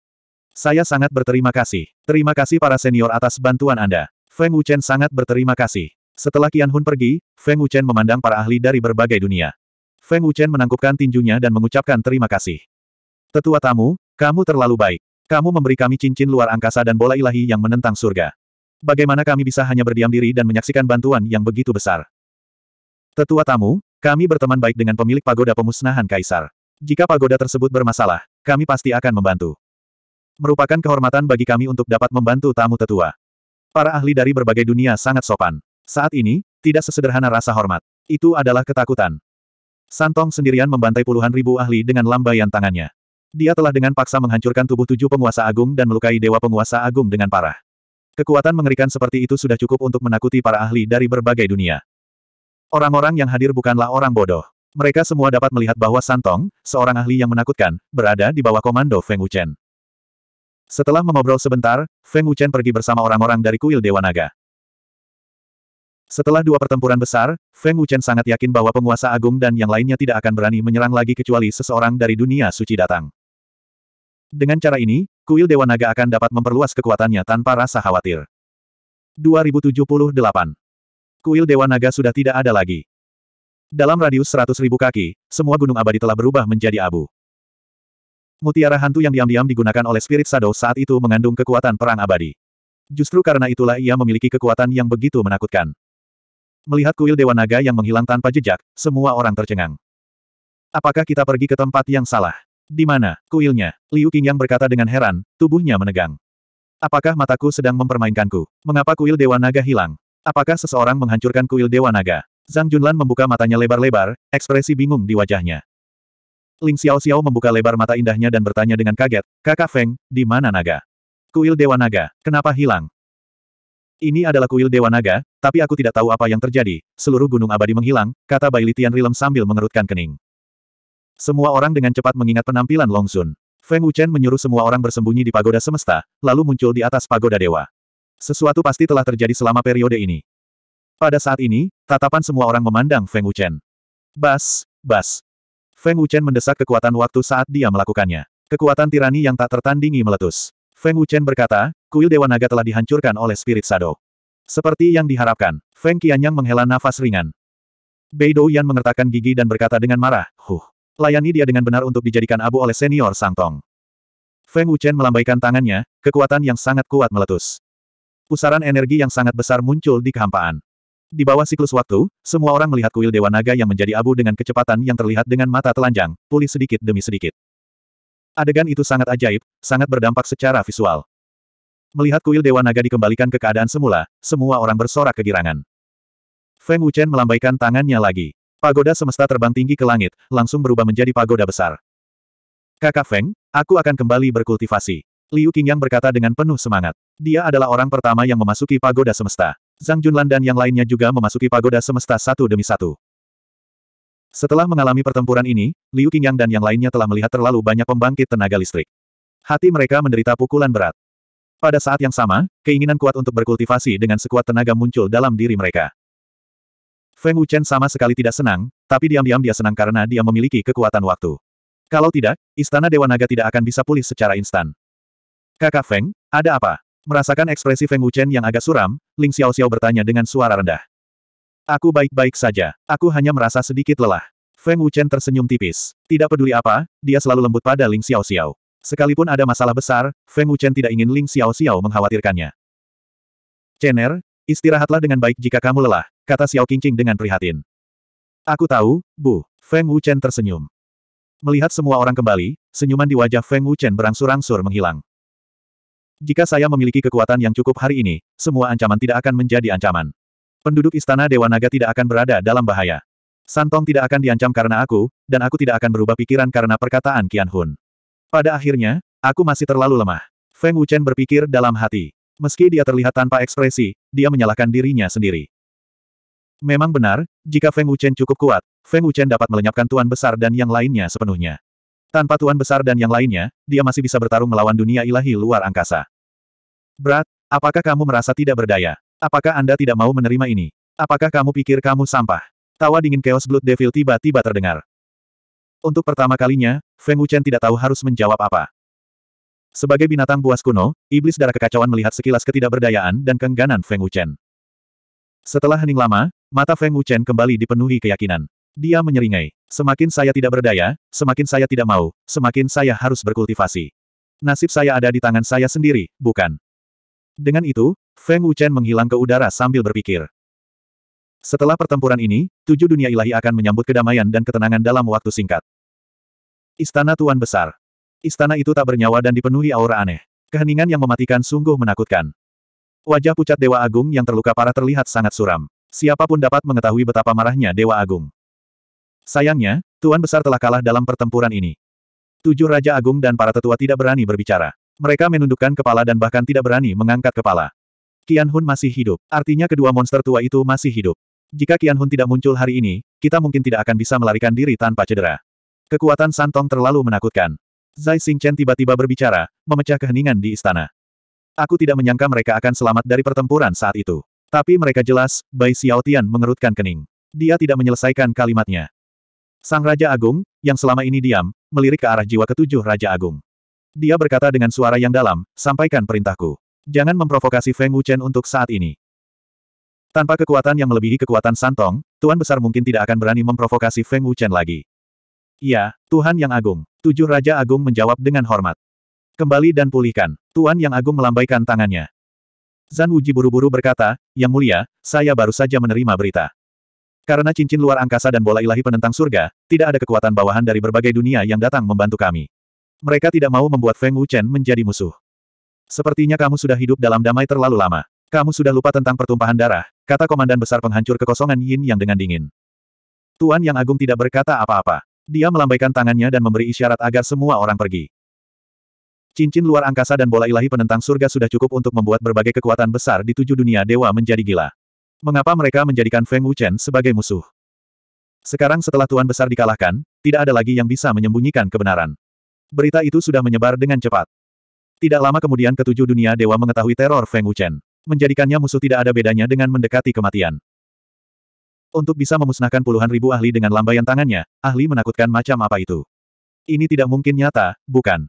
Speaker 1: Saya sangat berterima kasih. Terima kasih para senior atas bantuan Anda. Feng Wuchen sangat berterima kasih. Setelah Qian Hun pergi, Feng Wuchen memandang para ahli dari berbagai dunia. Feng Wuchen menangkupkan tinjunya dan mengucapkan terima kasih. Tetua tamu, kamu terlalu baik. Kamu memberi kami cincin luar angkasa dan bola ilahi yang menentang surga. Bagaimana kami bisa hanya berdiam diri dan menyaksikan bantuan yang begitu besar? Tetua tamu, kami berteman baik dengan pemilik pagoda pemusnahan kaisar. Jika pagoda tersebut bermasalah, kami pasti akan membantu. Merupakan kehormatan bagi kami untuk dapat membantu tamu tetua. Para ahli dari berbagai dunia sangat sopan. Saat ini, tidak sesederhana rasa hormat. Itu adalah ketakutan. Santong sendirian membantai puluhan ribu ahli dengan lambaian tangannya. Dia telah dengan paksa menghancurkan tubuh tujuh penguasa agung dan melukai dewa penguasa agung dengan parah. Kekuatan mengerikan seperti itu sudah cukup untuk menakuti para ahli dari berbagai dunia. Orang-orang yang hadir bukanlah orang bodoh. Mereka semua dapat melihat bahwa Santong, seorang ahli yang menakutkan, berada di bawah komando Feng Wuchen. Setelah mengobrol sebentar, Feng Wuchen pergi bersama orang-orang dari kuil Dewa Naga. Setelah dua pertempuran besar, Feng Wuchen sangat yakin bahwa penguasa agung dan yang lainnya tidak akan berani menyerang lagi kecuali seseorang dari dunia suci datang. Dengan cara ini, kuil Dewa Naga akan dapat memperluas kekuatannya tanpa rasa khawatir. 2078. Kuil Dewa Naga sudah tidak ada lagi. Dalam radius 100.000 kaki, semua gunung abadi telah berubah menjadi abu. Mutiara hantu yang diam-diam digunakan oleh Spirit Shadow saat itu mengandung kekuatan perang abadi. Justru karena itulah ia memiliki kekuatan yang begitu menakutkan. Melihat kuil Dewa Naga yang menghilang tanpa jejak, semua orang tercengang. Apakah kita pergi ke tempat yang salah? Di mana, kuilnya? Liu King yang berkata dengan heran, tubuhnya menegang. Apakah mataku sedang mempermainkanku? Mengapa kuil Dewa Naga hilang? Apakah seseorang menghancurkan kuil Dewa Naga? Zhang Junlan membuka matanya lebar-lebar, ekspresi bingung di wajahnya. Ling Xiao Xiao membuka lebar mata indahnya dan bertanya dengan kaget, Kakak Feng, di mana naga? Kuil Dewa Naga, kenapa hilang? Ini adalah kuil Dewa Naga, tapi aku tidak tahu apa yang terjadi, seluruh gunung abadi menghilang, kata Bai Litian Rilem sambil mengerutkan kening. Semua orang dengan cepat mengingat penampilan Long Sun. Feng Wuchen menyuruh semua orang bersembunyi di pagoda semesta, lalu muncul di atas pagoda dewa. Sesuatu pasti telah terjadi selama periode ini. Pada saat ini, tatapan semua orang memandang Feng Wuchen. Bas, bas, Feng Wuchen mendesak kekuatan waktu saat dia melakukannya. Kekuatan tirani yang tak tertandingi meletus. Feng Wuchen berkata, kuil Dewa Naga telah dihancurkan oleh Spirit Shadow. Seperti yang diharapkan, Feng Qianyang menghela nafas ringan. Bei Yan mengertakkan gigi dan berkata dengan marah, Huh! Layani dia dengan benar untuk dijadikan abu oleh senior Sang Tong. Feng Wuchen melambaikan tangannya, kekuatan yang sangat kuat meletus. Pusaran energi yang sangat besar muncul di kehampaan. Di bawah siklus waktu, semua orang melihat kuil Dewa Naga yang menjadi abu dengan kecepatan yang terlihat dengan mata telanjang, pulih sedikit demi sedikit. Adegan itu sangat ajaib, sangat berdampak secara visual. Melihat kuil Dewa Naga dikembalikan ke keadaan semula, semua orang bersorak kegirangan. Feng Wuchen melambaikan tangannya lagi. Pagoda semesta terbang tinggi ke langit, langsung berubah menjadi pagoda besar. Kakak Feng, aku akan kembali berkultivasi. Liu Qingyang berkata dengan penuh semangat. Dia adalah orang pertama yang memasuki pagoda semesta. Zhang Junlan dan yang lainnya juga memasuki pagoda semesta satu demi satu. Setelah mengalami pertempuran ini, Liu Qingyang dan yang lainnya telah melihat terlalu banyak pembangkit tenaga listrik. Hati mereka menderita pukulan berat. Pada saat yang sama, keinginan kuat untuk berkultivasi dengan sekuat tenaga muncul dalam diri mereka. Feng Wuchen sama sekali tidak senang, tapi diam-diam dia senang karena dia memiliki kekuatan waktu. Kalau tidak, Istana Dewa Naga tidak akan bisa pulih secara instan. Kakak Feng, ada apa? Merasakan ekspresi Feng Wuchen yang agak suram, Ling Xiao Xiao bertanya dengan suara rendah. Aku baik-baik saja, aku hanya merasa sedikit lelah. Feng Wuchen tersenyum tipis. Tidak peduli apa, dia selalu lembut pada Ling Xiao Xiao. Sekalipun ada masalah besar, Feng Wuchen tidak ingin Ling Xiao Xiao mengkhawatirkannya. Chen'er, istirahatlah dengan baik jika kamu lelah, kata Xiao Qingqing dengan prihatin. Aku tahu, Bu. Feng Wuchen tersenyum. Melihat semua orang kembali, senyuman di wajah Feng Wuchen berangsur-angsur menghilang. Jika saya memiliki kekuatan yang cukup hari ini, semua ancaman tidak akan menjadi ancaman. Penduduk Istana Dewa Naga tidak akan berada dalam bahaya. Santong tidak akan diancam karena aku, dan aku tidak akan berubah pikiran karena perkataan Qian Hun. Pada akhirnya, aku masih terlalu lemah. Feng Wuchen berpikir dalam hati. Meski dia terlihat tanpa ekspresi, dia menyalahkan dirinya sendiri. Memang benar, jika Feng Wuchen cukup kuat, Feng Wuchen dapat melenyapkan Tuan Besar dan yang lainnya sepenuhnya. Tanpa Tuan Besar dan yang lainnya, dia masih bisa bertarung melawan dunia ilahi luar angkasa. Brat, apakah kamu merasa tidak berdaya? Apakah Anda tidak mau menerima ini? Apakah kamu pikir kamu sampah? Tawa dingin Chaos Blood Devil tiba-tiba terdengar. Untuk pertama kalinya, Feng Wuchen tidak tahu harus menjawab apa. Sebagai binatang buas kuno, iblis darah kekacauan melihat sekilas ketidakberdayaan dan keengganan Feng Wuchen. Setelah hening lama, mata Feng Wuchen kembali dipenuhi keyakinan. Dia menyeringai. Semakin saya tidak berdaya, semakin saya tidak mau, semakin saya harus berkultivasi. Nasib saya ada di tangan saya sendiri, bukan? Dengan itu, Feng Wuchen menghilang ke udara sambil berpikir. Setelah pertempuran ini, tujuh dunia ilahi akan menyambut kedamaian dan ketenangan dalam waktu singkat. Istana Tuan Besar. Istana itu tak bernyawa dan dipenuhi aura aneh. Keheningan yang mematikan sungguh menakutkan. Wajah pucat Dewa Agung yang terluka parah terlihat sangat suram. Siapapun dapat mengetahui betapa marahnya Dewa Agung. Sayangnya, Tuan Besar telah kalah dalam pertempuran ini. Tujuh Raja Agung dan para tetua tidak berani berbicara. Mereka menundukkan kepala dan bahkan tidak berani mengangkat kepala. Qian Hun masih hidup. Artinya kedua monster tua itu masih hidup. Jika Qian Hun tidak muncul hari ini, kita mungkin tidak akan bisa melarikan diri tanpa cedera. Kekuatan Santong terlalu menakutkan. Zai Xingchen tiba-tiba berbicara, memecah keheningan di istana. Aku tidak menyangka mereka akan selamat dari pertempuran saat itu. Tapi mereka jelas, Bai Xiaotian mengerutkan kening. Dia tidak menyelesaikan kalimatnya. Sang Raja Agung, yang selama ini diam, melirik ke arah jiwa ketujuh Raja Agung. Dia berkata dengan suara yang dalam, sampaikan perintahku. Jangan memprovokasi Feng Wuchen untuk saat ini. Tanpa kekuatan yang melebihi kekuatan Santong, Tuan Besar mungkin tidak akan berani memprovokasi Feng Wuchen lagi. Ya, Tuhan Yang Agung. Tujuh Raja Agung menjawab dengan hormat. Kembali dan pulihkan. Tuan Yang Agung melambaikan tangannya. Zan Wuji buru-buru berkata, Yang Mulia, saya baru saja menerima berita. Karena cincin luar angkasa dan bola ilahi penentang surga, tidak ada kekuatan bawahan dari berbagai dunia yang datang membantu kami. Mereka tidak mau membuat Feng Wuchen menjadi musuh. Sepertinya kamu sudah hidup dalam damai terlalu lama. Kamu sudah lupa tentang pertumpahan darah, kata Komandan Besar Penghancur Kekosongan Yin yang dengan dingin. Tuan Yang Agung tidak berkata apa-apa. Dia melambaikan tangannya dan memberi isyarat agar semua orang pergi. Cincin luar angkasa dan bola ilahi penentang surga sudah cukup untuk membuat berbagai kekuatan besar di tujuh dunia dewa menjadi gila. Mengapa mereka menjadikan Feng Wuchen sebagai musuh? Sekarang setelah Tuan Besar dikalahkan, tidak ada lagi yang bisa menyembunyikan kebenaran. Berita itu sudah menyebar dengan cepat. Tidak lama kemudian ketujuh dunia dewa mengetahui teror Feng Wuchen. Menjadikannya musuh tidak ada bedanya dengan mendekati kematian. Untuk bisa memusnahkan puluhan ribu ahli dengan lambaian tangannya, ahli menakutkan macam apa itu. Ini tidak mungkin nyata, bukan?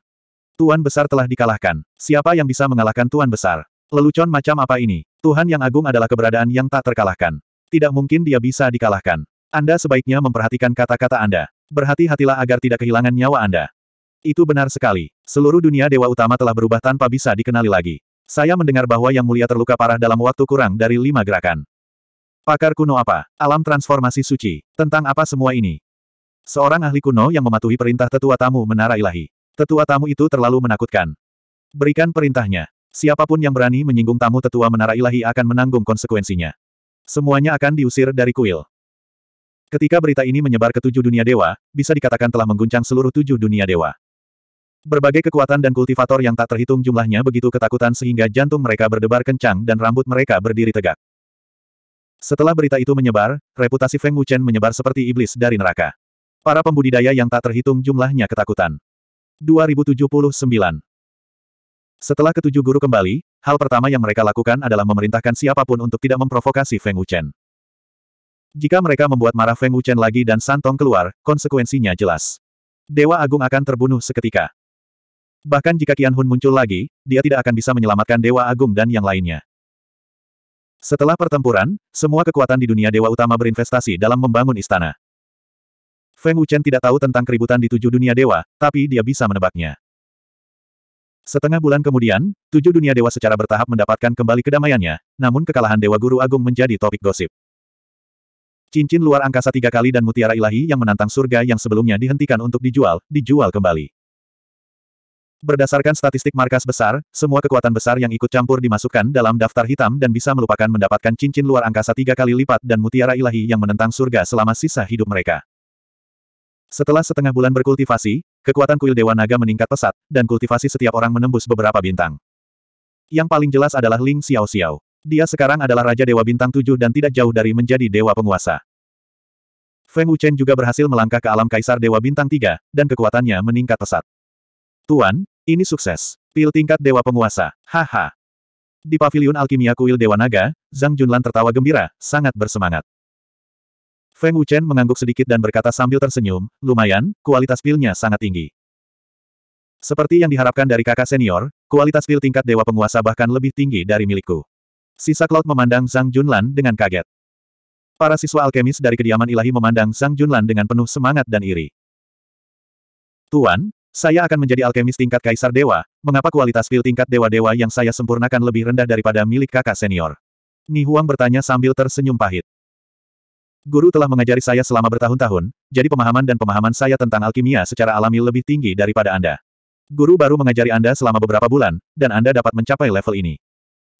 Speaker 1: Tuan Besar telah dikalahkan. Siapa yang bisa mengalahkan Tuan Besar? Lelucon macam apa ini? Tuhan yang agung adalah keberadaan yang tak terkalahkan. Tidak mungkin dia bisa dikalahkan. Anda sebaiknya memperhatikan kata-kata Anda. Berhati-hatilah agar tidak kehilangan nyawa Anda. Itu benar sekali. Seluruh dunia dewa utama telah berubah tanpa bisa dikenali lagi. Saya mendengar bahwa Yang Mulia terluka parah dalam waktu kurang dari lima gerakan. Pakar kuno apa? Alam transformasi suci. Tentang apa semua ini? Seorang ahli kuno yang mematuhi perintah tetua tamu menara ilahi. Tetua tamu itu terlalu menakutkan. Berikan perintahnya. Siapapun yang berani menyinggung tamu tetua menara ilahi akan menanggung konsekuensinya. Semuanya akan diusir dari kuil. Ketika berita ini menyebar ke tujuh dunia dewa, bisa dikatakan telah mengguncang seluruh tujuh dunia dewa. Berbagai kekuatan dan kultivator yang tak terhitung jumlahnya begitu ketakutan sehingga jantung mereka berdebar kencang dan rambut mereka berdiri tegak. Setelah berita itu menyebar, reputasi Feng Wuchen menyebar seperti iblis dari neraka. Para pembudidaya yang tak terhitung jumlahnya ketakutan. 2079 setelah ketujuh guru kembali, hal pertama yang mereka lakukan adalah memerintahkan siapapun untuk tidak memprovokasi Feng Wuchen. Jika mereka membuat marah Feng Wuchen lagi dan Santong keluar, konsekuensinya jelas. Dewa Agung akan terbunuh seketika. Bahkan jika Qian Hun muncul lagi, dia tidak akan bisa menyelamatkan Dewa Agung dan yang lainnya. Setelah pertempuran, semua kekuatan di dunia Dewa Utama berinvestasi dalam membangun istana. Feng Wuchen tidak tahu tentang keributan di tujuh dunia dewa, tapi dia bisa menebaknya. Setengah bulan kemudian, tujuh dunia dewa secara bertahap mendapatkan kembali kedamaiannya, namun kekalahan Dewa Guru Agung menjadi topik gosip. Cincin luar angkasa tiga kali dan mutiara ilahi yang menantang surga yang sebelumnya dihentikan untuk dijual, dijual kembali. Berdasarkan statistik markas besar, semua kekuatan besar yang ikut campur dimasukkan dalam daftar hitam dan bisa melupakan mendapatkan cincin luar angkasa tiga kali lipat dan mutiara ilahi yang menentang surga selama sisa hidup mereka. Setelah setengah bulan berkultivasi, kekuatan kuil Dewa Naga meningkat pesat, dan kultivasi setiap orang menembus beberapa bintang. Yang paling jelas adalah Ling Xiao Xiao. Dia sekarang adalah Raja Dewa Bintang tujuh dan tidak jauh dari menjadi Dewa Penguasa. Feng Wuchen juga berhasil melangkah ke alam Kaisar Dewa Bintang tiga, dan kekuatannya meningkat pesat. Tuan, ini sukses. Pil tingkat Dewa Penguasa. Haha. Di paviliun alkimia kuil Dewa Naga, Zhang Junlan tertawa gembira, sangat bersemangat. Feng Wuchen mengangguk sedikit dan berkata sambil tersenyum, lumayan, kualitas pilnya sangat tinggi. Seperti yang diharapkan dari kakak senior, kualitas pil tingkat dewa penguasa bahkan lebih tinggi dari milikku. Sisa Cloud memandang Zhang Junlan dengan kaget. Para siswa alkemis dari kediaman ilahi memandang Zhang Junlan dengan penuh semangat dan iri. Tuan, saya akan menjadi alkemis tingkat kaisar dewa, mengapa kualitas pil tingkat dewa-dewa yang saya sempurnakan lebih rendah daripada milik kakak senior? Ni Huang bertanya sambil tersenyum pahit. Guru telah mengajari saya selama bertahun-tahun, jadi pemahaman dan pemahaman saya tentang alkimia secara alami lebih tinggi daripada Anda. Guru baru mengajari Anda selama beberapa bulan, dan Anda dapat mencapai level ini.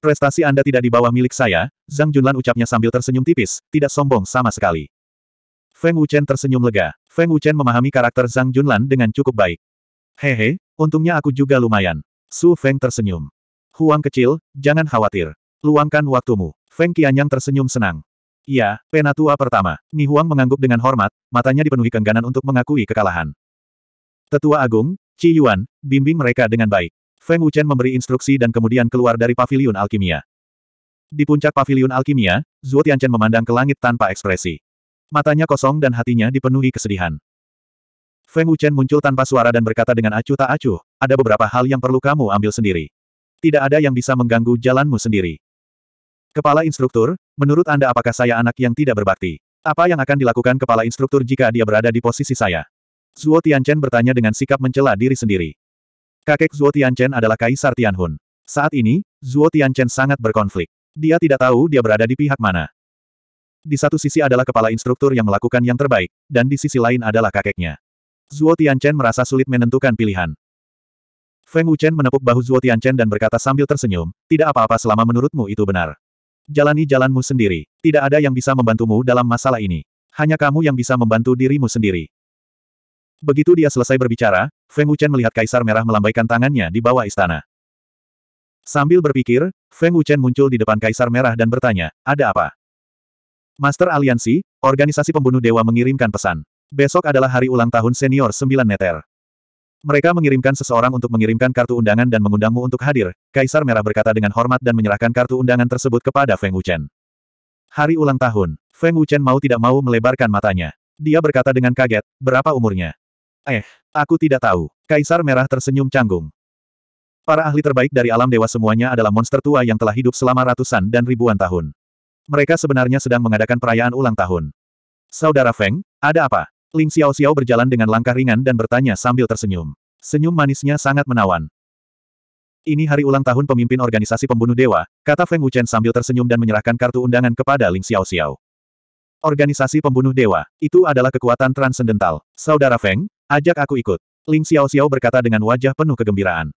Speaker 1: Prestasi Anda tidak di bawah milik saya, Zhang Junlan ucapnya sambil tersenyum tipis, tidak sombong sama sekali. Feng Wuchen tersenyum lega. Feng Wuchen memahami karakter Zhang Junlan dengan cukup baik. Hehe, untungnya aku juga lumayan. Su Feng tersenyum. Huang kecil, jangan khawatir. Luangkan waktumu. Feng Qianyang tersenyum senang. Iya, penatua pertama. Ni Huang mengangguk dengan hormat, matanya dipenuhi kengganan untuk mengakui kekalahan. Tetua Agung, Qi Yuan, bimbing mereka dengan baik. Feng Wuchen memberi instruksi dan kemudian keluar dari pavilion alkimia. Di puncak pavilion alkimia, Zhuo Tianchen memandang ke langit tanpa ekspresi. Matanya kosong dan hatinya dipenuhi kesedihan. Feng Wuchen muncul tanpa suara dan berkata dengan acuh tak acuh, ada beberapa hal yang perlu kamu ambil sendiri. Tidak ada yang bisa mengganggu jalanmu sendiri. Kepala instruktur, menurut Anda apakah saya anak yang tidak berbakti? Apa yang akan dilakukan kepala instruktur jika dia berada di posisi saya? Zuo Tianchen bertanya dengan sikap mencela diri sendiri. Kakek Zuo Tianchen adalah Kaisar Tianhun. Saat ini, Zuo Tianchen sangat berkonflik. Dia tidak tahu dia berada di pihak mana. Di satu sisi adalah kepala instruktur yang melakukan yang terbaik, dan di sisi lain adalah kakeknya. Zuo Tianchen merasa sulit menentukan pilihan. Feng Wuchen menepuk bahu Zuo Tianchen dan berkata sambil tersenyum, tidak apa-apa selama menurutmu itu benar. Jalani jalanmu sendiri. Tidak ada yang bisa membantumu dalam masalah ini. Hanya kamu yang bisa membantu dirimu sendiri. Begitu dia selesai berbicara, Feng Wuchen melihat Kaisar Merah melambaikan tangannya di bawah istana. Sambil berpikir, Feng Wuchen muncul di depan Kaisar Merah dan bertanya, ada apa? Master Aliansi, organisasi pembunuh dewa mengirimkan pesan. Besok adalah hari ulang tahun senior 9 neter. Mereka mengirimkan seseorang untuk mengirimkan kartu undangan dan mengundangmu untuk hadir, Kaisar Merah berkata dengan hormat dan menyerahkan kartu undangan tersebut kepada Feng Wuchen. Hari ulang tahun, Feng Wuchen mau tidak mau melebarkan matanya. Dia berkata dengan kaget, berapa umurnya? Eh, aku tidak tahu. Kaisar Merah tersenyum canggung. Para ahli terbaik dari alam dewa semuanya adalah monster tua yang telah hidup selama ratusan dan ribuan tahun. Mereka sebenarnya sedang mengadakan perayaan ulang tahun. Saudara Feng, ada apa? Ling Xiao Xiao berjalan dengan langkah ringan dan bertanya sambil tersenyum. Senyum manisnya sangat menawan. Ini hari ulang tahun pemimpin organisasi pembunuh dewa, kata Feng Wuchen sambil tersenyum dan menyerahkan kartu undangan kepada Ling Xiao Xiao. Organisasi pembunuh dewa, itu adalah kekuatan transendental. Saudara Feng, ajak aku ikut. Ling Xiao Xiao berkata dengan wajah penuh kegembiraan.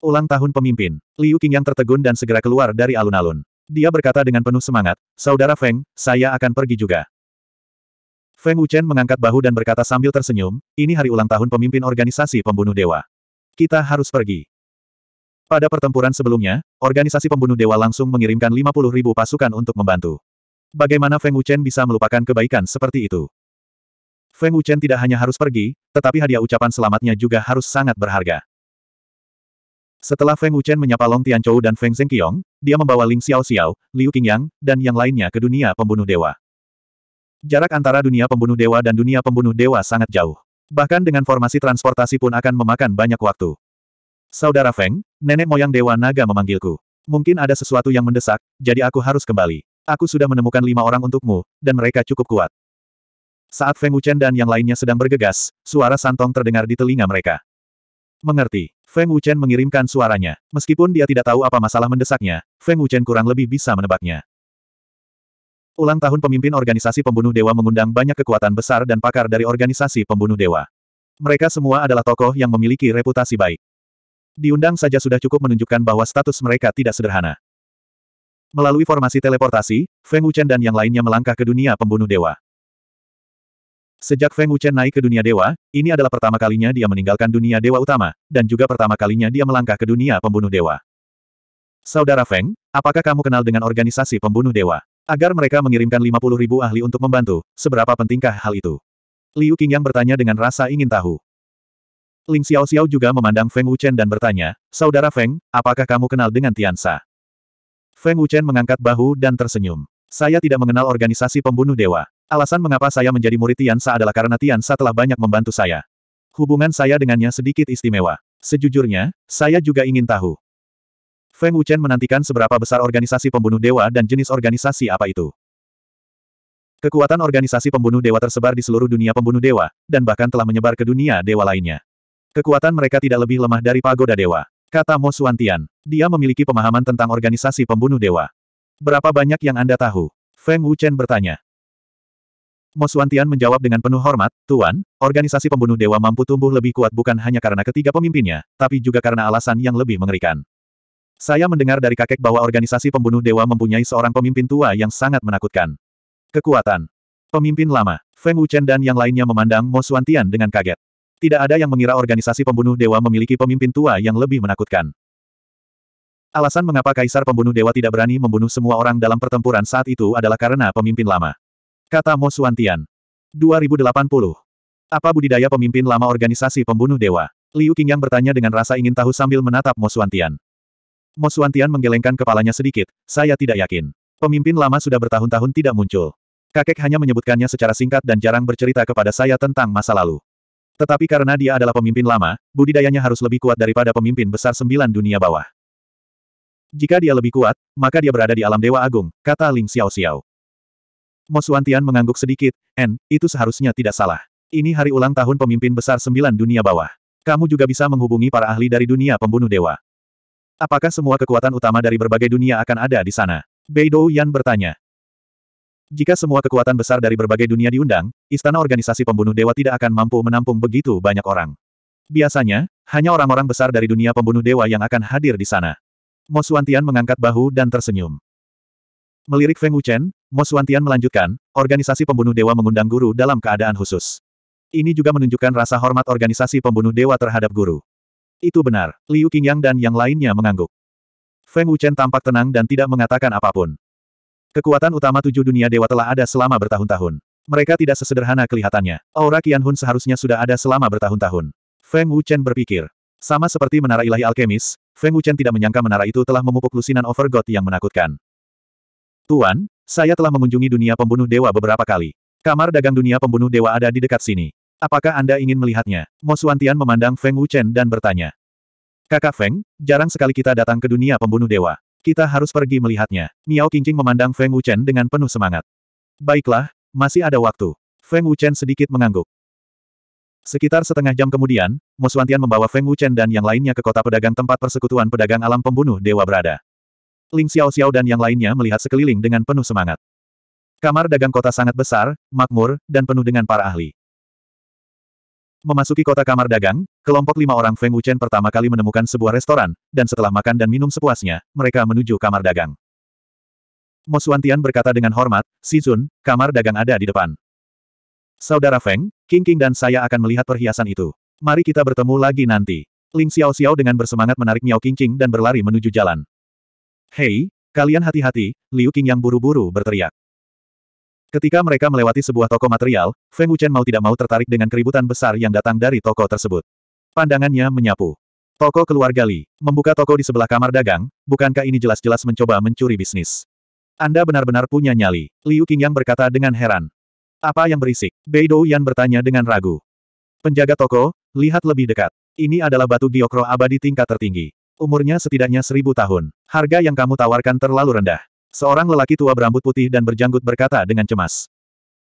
Speaker 1: Ulang tahun pemimpin, Liu yang tertegun dan segera keluar dari alun-alun. Dia berkata dengan penuh semangat, Saudara Feng, saya akan pergi juga. Feng Wuchen mengangkat bahu dan berkata sambil tersenyum, ini hari ulang tahun pemimpin organisasi pembunuh dewa. Kita harus pergi. Pada pertempuran sebelumnya, organisasi pembunuh dewa langsung mengirimkan 50 ribu pasukan untuk membantu. Bagaimana Feng Wuchen bisa melupakan kebaikan seperti itu? Feng Wuchen tidak hanya harus pergi, tetapi hadiah ucapan selamatnya juga harus sangat berharga. Setelah Feng Wuchen menyapa Long Tianchou dan Feng Zhengqiong, dia membawa Ling Xiao Xiao, Liu Qingyang, dan yang lainnya ke dunia pembunuh dewa. Jarak antara dunia pembunuh dewa dan dunia pembunuh dewa sangat jauh. Bahkan dengan formasi transportasi pun akan memakan banyak waktu. Saudara Feng, nenek moyang dewa naga memanggilku. Mungkin ada sesuatu yang mendesak, jadi aku harus kembali. Aku sudah menemukan lima orang untukmu, dan mereka cukup kuat. Saat Feng Wuchen dan yang lainnya sedang bergegas, suara santong terdengar di telinga mereka. Mengerti. Feng Wuchen mengirimkan suaranya. Meskipun dia tidak tahu apa masalah mendesaknya, Feng Wuchen kurang lebih bisa menebaknya. Ulang tahun pemimpin organisasi pembunuh dewa mengundang banyak kekuatan besar dan pakar dari organisasi pembunuh dewa. Mereka semua adalah tokoh yang memiliki reputasi baik. Diundang saja sudah cukup menunjukkan bahwa status mereka tidak sederhana. Melalui formasi teleportasi, Feng Wuchen dan yang lainnya melangkah ke dunia pembunuh dewa. Sejak Feng Wuchen naik ke dunia dewa, ini adalah pertama kalinya dia meninggalkan dunia dewa utama, dan juga pertama kalinya dia melangkah ke dunia pembunuh dewa. Saudara Feng, apakah kamu kenal dengan organisasi pembunuh dewa? Agar mereka mengirimkan 50 ribu ahli untuk membantu, seberapa pentingkah hal itu? Liu Qingyang bertanya dengan rasa ingin tahu. Ling Xiao Xiao juga memandang Feng Wuchen dan bertanya, Saudara Feng, apakah kamu kenal dengan Tiansa? Feng Wuchen mengangkat bahu dan tersenyum. Saya tidak mengenal organisasi pembunuh dewa. Alasan mengapa saya menjadi murid Tiansa adalah karena Tiansa telah banyak membantu saya. Hubungan saya dengannya sedikit istimewa. Sejujurnya, saya juga ingin tahu. Feng Wuchen menantikan seberapa besar organisasi pembunuh dewa dan jenis organisasi apa itu. Kekuatan organisasi pembunuh dewa tersebar di seluruh dunia pembunuh dewa, dan bahkan telah menyebar ke dunia dewa lainnya. Kekuatan mereka tidak lebih lemah dari pagoda dewa, kata Mo Suantian. Dia memiliki pemahaman tentang organisasi pembunuh dewa. Berapa banyak yang Anda tahu? Feng Wuchen bertanya. Mo Suantian menjawab dengan penuh hormat, Tuan, organisasi pembunuh dewa mampu tumbuh lebih kuat bukan hanya karena ketiga pemimpinnya, tapi juga karena alasan yang lebih mengerikan. Saya mendengar dari kakek bahwa organisasi pembunuh dewa mempunyai seorang pemimpin tua yang sangat menakutkan. Kekuatan. Pemimpin lama, Feng Wuchen dan yang lainnya memandang Mo Suantian dengan kaget. Tidak ada yang mengira organisasi pembunuh dewa memiliki pemimpin tua yang lebih menakutkan. Alasan mengapa Kaisar Pembunuh Dewa tidak berani membunuh semua orang dalam pertempuran saat itu adalah karena pemimpin lama. Kata Mo Suantian. 2080. Apa budidaya pemimpin lama organisasi pembunuh dewa? Liu Qingyang bertanya dengan rasa ingin tahu sambil menatap Mo Suantian. Mo Suantian menggelengkan kepalanya sedikit, saya tidak yakin. Pemimpin lama sudah bertahun-tahun tidak muncul. Kakek hanya menyebutkannya secara singkat dan jarang bercerita kepada saya tentang masa lalu. Tetapi karena dia adalah pemimpin lama, budidayanya harus lebih kuat daripada pemimpin besar sembilan dunia bawah. Jika dia lebih kuat, maka dia berada di alam Dewa Agung, kata Ling Xiao Xiao. Mo Suantian mengangguk sedikit, En, itu seharusnya tidak salah. Ini hari ulang tahun pemimpin besar sembilan dunia bawah. Kamu juga bisa menghubungi para ahli dari dunia pembunuh dewa. Apakah semua kekuatan utama dari berbagai dunia akan ada di sana? Beidou Yan bertanya. Jika semua kekuatan besar dari berbagai dunia diundang, istana organisasi pembunuh dewa tidak akan mampu menampung begitu banyak orang. Biasanya, hanya orang-orang besar dari dunia pembunuh dewa yang akan hadir di sana. Mo Suantian mengangkat bahu dan tersenyum. Melirik Feng Wuchen, Mo Suantian melanjutkan, organisasi pembunuh dewa mengundang guru dalam keadaan khusus. Ini juga menunjukkan rasa hormat organisasi pembunuh dewa terhadap guru. Itu benar. Liu Qingyang dan yang lainnya mengangguk. Feng Wuchen tampak tenang dan tidak mengatakan apapun. Kekuatan utama tujuh dunia dewa telah ada selama bertahun-tahun. Mereka tidak sesederhana kelihatannya. Aura Qianhun seharusnya sudah ada selama bertahun-tahun. Feng Wuchen berpikir. Sama seperti menara ilahi alkemis, Feng Wuchen tidak menyangka menara itu telah memupuk lusinan Overgod yang menakutkan. Tuan, saya telah mengunjungi dunia pembunuh dewa beberapa kali. Kamar dagang dunia pembunuh dewa ada di dekat sini. Apakah Anda ingin melihatnya? Mo Xuantian memandang Feng Wuchen dan bertanya. Kakak Feng, jarang sekali kita datang ke dunia pembunuh dewa. Kita harus pergi melihatnya. Miao Qingqing memandang Feng Wuchen dengan penuh semangat. Baiklah, masih ada waktu. Feng Wuchen sedikit mengangguk. Sekitar setengah jam kemudian, Moswantian membawa Feng Wuchen dan yang lainnya ke kota pedagang tempat persekutuan pedagang alam pembunuh dewa berada. Ling Xiao Xiao dan yang lainnya melihat sekeliling dengan penuh semangat. Kamar dagang kota sangat besar, makmur, dan penuh dengan para ahli. Memasuki kota kamar dagang, kelompok lima orang Feng Wuchen pertama kali menemukan sebuah restoran, dan setelah makan dan minum sepuasnya, mereka menuju kamar dagang. Mo Suantian berkata dengan hormat, Si Zun, kamar dagang ada di depan. Saudara Feng, King King dan saya akan melihat perhiasan itu. Mari kita bertemu lagi nanti. Ling Xiao Xiao dengan bersemangat menarik Miao King King dan berlari menuju jalan. Hei, kalian hati-hati, Liu King yang buru-buru berteriak. Ketika mereka melewati sebuah toko material, Feng Wuchen mau tidak mau tertarik dengan keributan besar yang datang dari toko tersebut. Pandangannya menyapu. Toko keluarga Li, membuka toko di sebelah kamar dagang, bukankah ini jelas-jelas mencoba mencuri bisnis? Anda benar-benar punya nyali, Liu yang berkata dengan heran. Apa yang berisik? Bei Yan bertanya dengan ragu. Penjaga toko, lihat lebih dekat. Ini adalah batu giokro abadi tingkat tertinggi. Umurnya setidaknya seribu tahun. Harga yang kamu tawarkan terlalu rendah. Seorang lelaki tua berambut putih dan berjanggut berkata dengan cemas.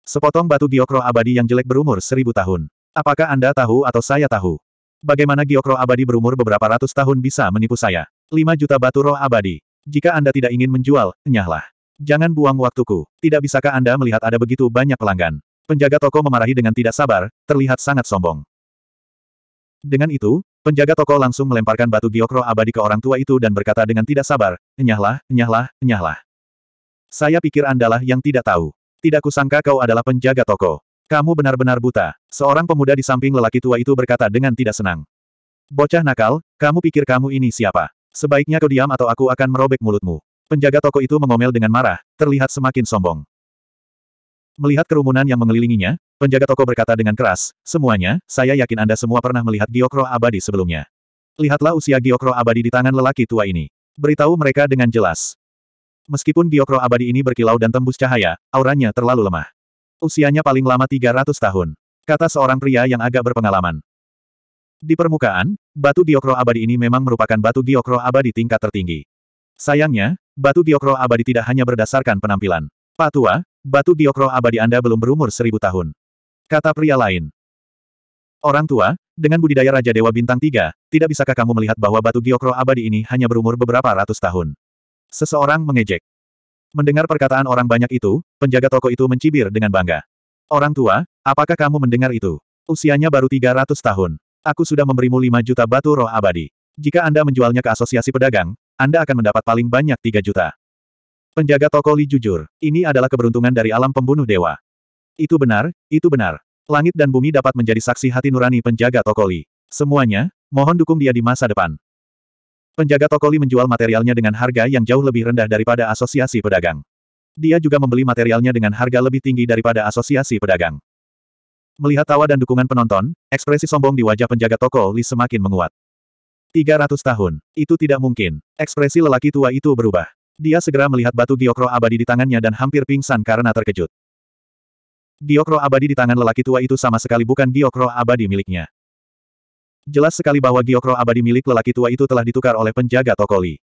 Speaker 1: Sepotong batu giokro abadi yang jelek berumur seribu tahun. Apakah Anda tahu atau saya tahu? Bagaimana giokro abadi berumur beberapa ratus tahun bisa menipu saya? Lima juta batu roh abadi. Jika Anda tidak ingin menjual, nyahlah. Jangan buang waktuku. Tidak bisakah Anda melihat ada begitu banyak pelanggan? Penjaga toko memarahi dengan tidak sabar, terlihat sangat sombong. Dengan itu, Penjaga toko langsung melemparkan batu giokro abadi ke orang tua itu dan berkata dengan tidak sabar, Enyahlah, enyahlah, enyahlah. Saya pikir andalah yang tidak tahu. Tidak kusangka kau adalah penjaga toko. Kamu benar-benar buta. Seorang pemuda di samping lelaki tua itu berkata dengan tidak senang. Bocah nakal, kamu pikir kamu ini siapa? Sebaiknya kau diam atau aku akan merobek mulutmu. Penjaga toko itu mengomel dengan marah, terlihat semakin sombong. Melihat kerumunan yang mengelilinginya, penjaga toko berkata dengan keras, semuanya, saya yakin Anda semua pernah melihat giokro abadi sebelumnya. Lihatlah usia giokro abadi di tangan lelaki tua ini. Beritahu mereka dengan jelas. Meskipun giokro abadi ini berkilau dan tembus cahaya, auranya terlalu lemah. Usianya paling lama 300 tahun. Kata seorang pria yang agak berpengalaman. Di permukaan, batu giokro abadi ini memang merupakan batu giokro abadi tingkat tertinggi. Sayangnya, batu giokro abadi tidak hanya berdasarkan penampilan. Pak tua. Batu giok roh abadi Anda belum berumur seribu tahun. Kata pria lain. Orang tua, dengan budidaya Raja Dewa Bintang Tiga, tidak bisakah kamu melihat bahwa batu giok roh abadi ini hanya berumur beberapa ratus tahun? Seseorang mengejek. Mendengar perkataan orang banyak itu, penjaga toko itu mencibir dengan bangga. Orang tua, apakah kamu mendengar itu? Usianya baru 300 tahun. Aku sudah memberimu 5 juta batu roh abadi. Jika Anda menjualnya ke asosiasi pedagang, Anda akan mendapat paling banyak 3 juta. Penjaga toko Li jujur, ini adalah keberuntungan dari alam pembunuh dewa. Itu benar, itu benar. Langit dan bumi dapat menjadi saksi hati nurani penjaga toko Li. Semuanya, mohon dukung dia di masa depan. Penjaga toko Li menjual materialnya dengan harga yang jauh lebih rendah daripada asosiasi pedagang. Dia juga membeli materialnya dengan harga lebih tinggi daripada asosiasi pedagang. Melihat tawa dan dukungan penonton, ekspresi sombong di wajah penjaga toko Li semakin menguat. 300 tahun. Itu tidak mungkin. Ekspresi lelaki tua itu berubah. Dia segera melihat batu Giokro abadi di tangannya dan hampir pingsan karena terkejut. Giokro abadi di tangan lelaki tua itu sama sekali bukan Giokro abadi miliknya. Jelas sekali bahwa Giokro abadi milik lelaki tua itu telah ditukar oleh penjaga Tokoli.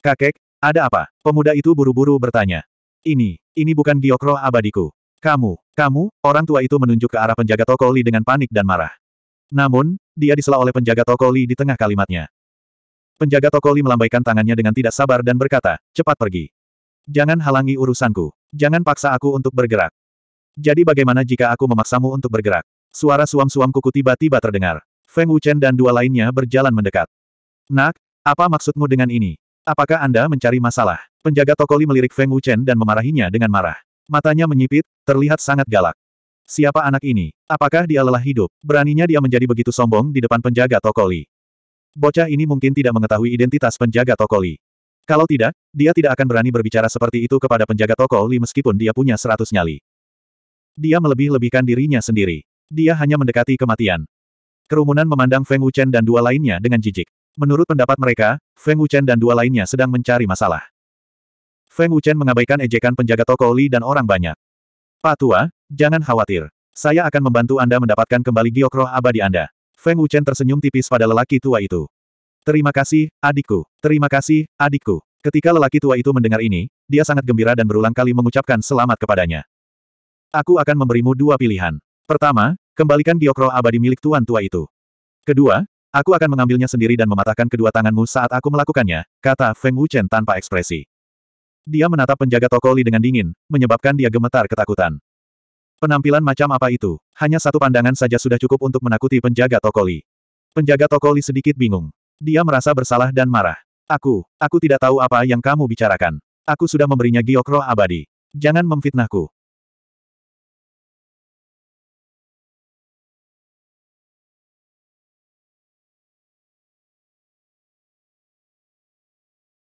Speaker 1: Kakek, ada apa? Pemuda itu buru-buru bertanya. Ini, ini bukan Giokro abadiku. Kamu, kamu, orang tua itu menunjuk ke arah penjaga Tokoli dengan panik dan marah. Namun, dia disela oleh penjaga Tokoli di tengah kalimatnya. Penjaga toko Li melambaikan tangannya dengan tidak sabar dan berkata, cepat pergi. Jangan halangi urusanku. Jangan paksa aku untuk bergerak. Jadi bagaimana jika aku memaksamu untuk bergerak? Suara suam-suam kuku tiba-tiba terdengar. Feng Wuchen dan dua lainnya berjalan mendekat. Nak, apa maksudmu dengan ini? Apakah Anda mencari masalah? Penjaga toko Li melirik Feng Wuchen dan memarahinya dengan marah. Matanya menyipit, terlihat sangat galak. Siapa anak ini? Apakah dia lelah hidup? Beraninya dia menjadi begitu sombong di depan penjaga toko Li. Bocah ini mungkin tidak mengetahui identitas penjaga toko Li. Kalau tidak, dia tidak akan berani berbicara seperti itu kepada penjaga toko Li meskipun dia punya seratus nyali. Dia melebih-lebihkan dirinya sendiri. Dia hanya mendekati kematian. Kerumunan memandang Feng Wuchen dan dua lainnya dengan jijik. Menurut pendapat mereka, Feng Wuchen dan dua lainnya sedang mencari masalah. Feng Wuchen mengabaikan ejekan penjaga toko Li dan orang banyak. Pak Tua, jangan khawatir. Saya akan membantu Anda mendapatkan kembali giok abadi Anda. Feng Wuchen tersenyum tipis pada lelaki tua itu. Terima kasih, adikku. Terima kasih, adikku. Ketika lelaki tua itu mendengar ini, dia sangat gembira dan berulang kali mengucapkan selamat kepadanya. Aku akan memberimu dua pilihan. Pertama, kembalikan giokro abadi milik tuan tua itu. Kedua, Aku akan mengambilnya sendiri dan mematahkan kedua tanganmu saat aku melakukannya, kata Feng Wuchen tanpa ekspresi. Dia menatap penjaga toko Li dengan dingin, menyebabkan dia gemetar ketakutan. Penampilan macam apa itu? Hanya satu pandangan saja sudah cukup untuk menakuti penjaga Tokoli. Penjaga Tokoli sedikit bingung. Dia merasa bersalah dan marah. Aku, aku tidak tahu apa yang kamu bicarakan. Aku sudah memberinya giokro abadi. Jangan memfitnahku.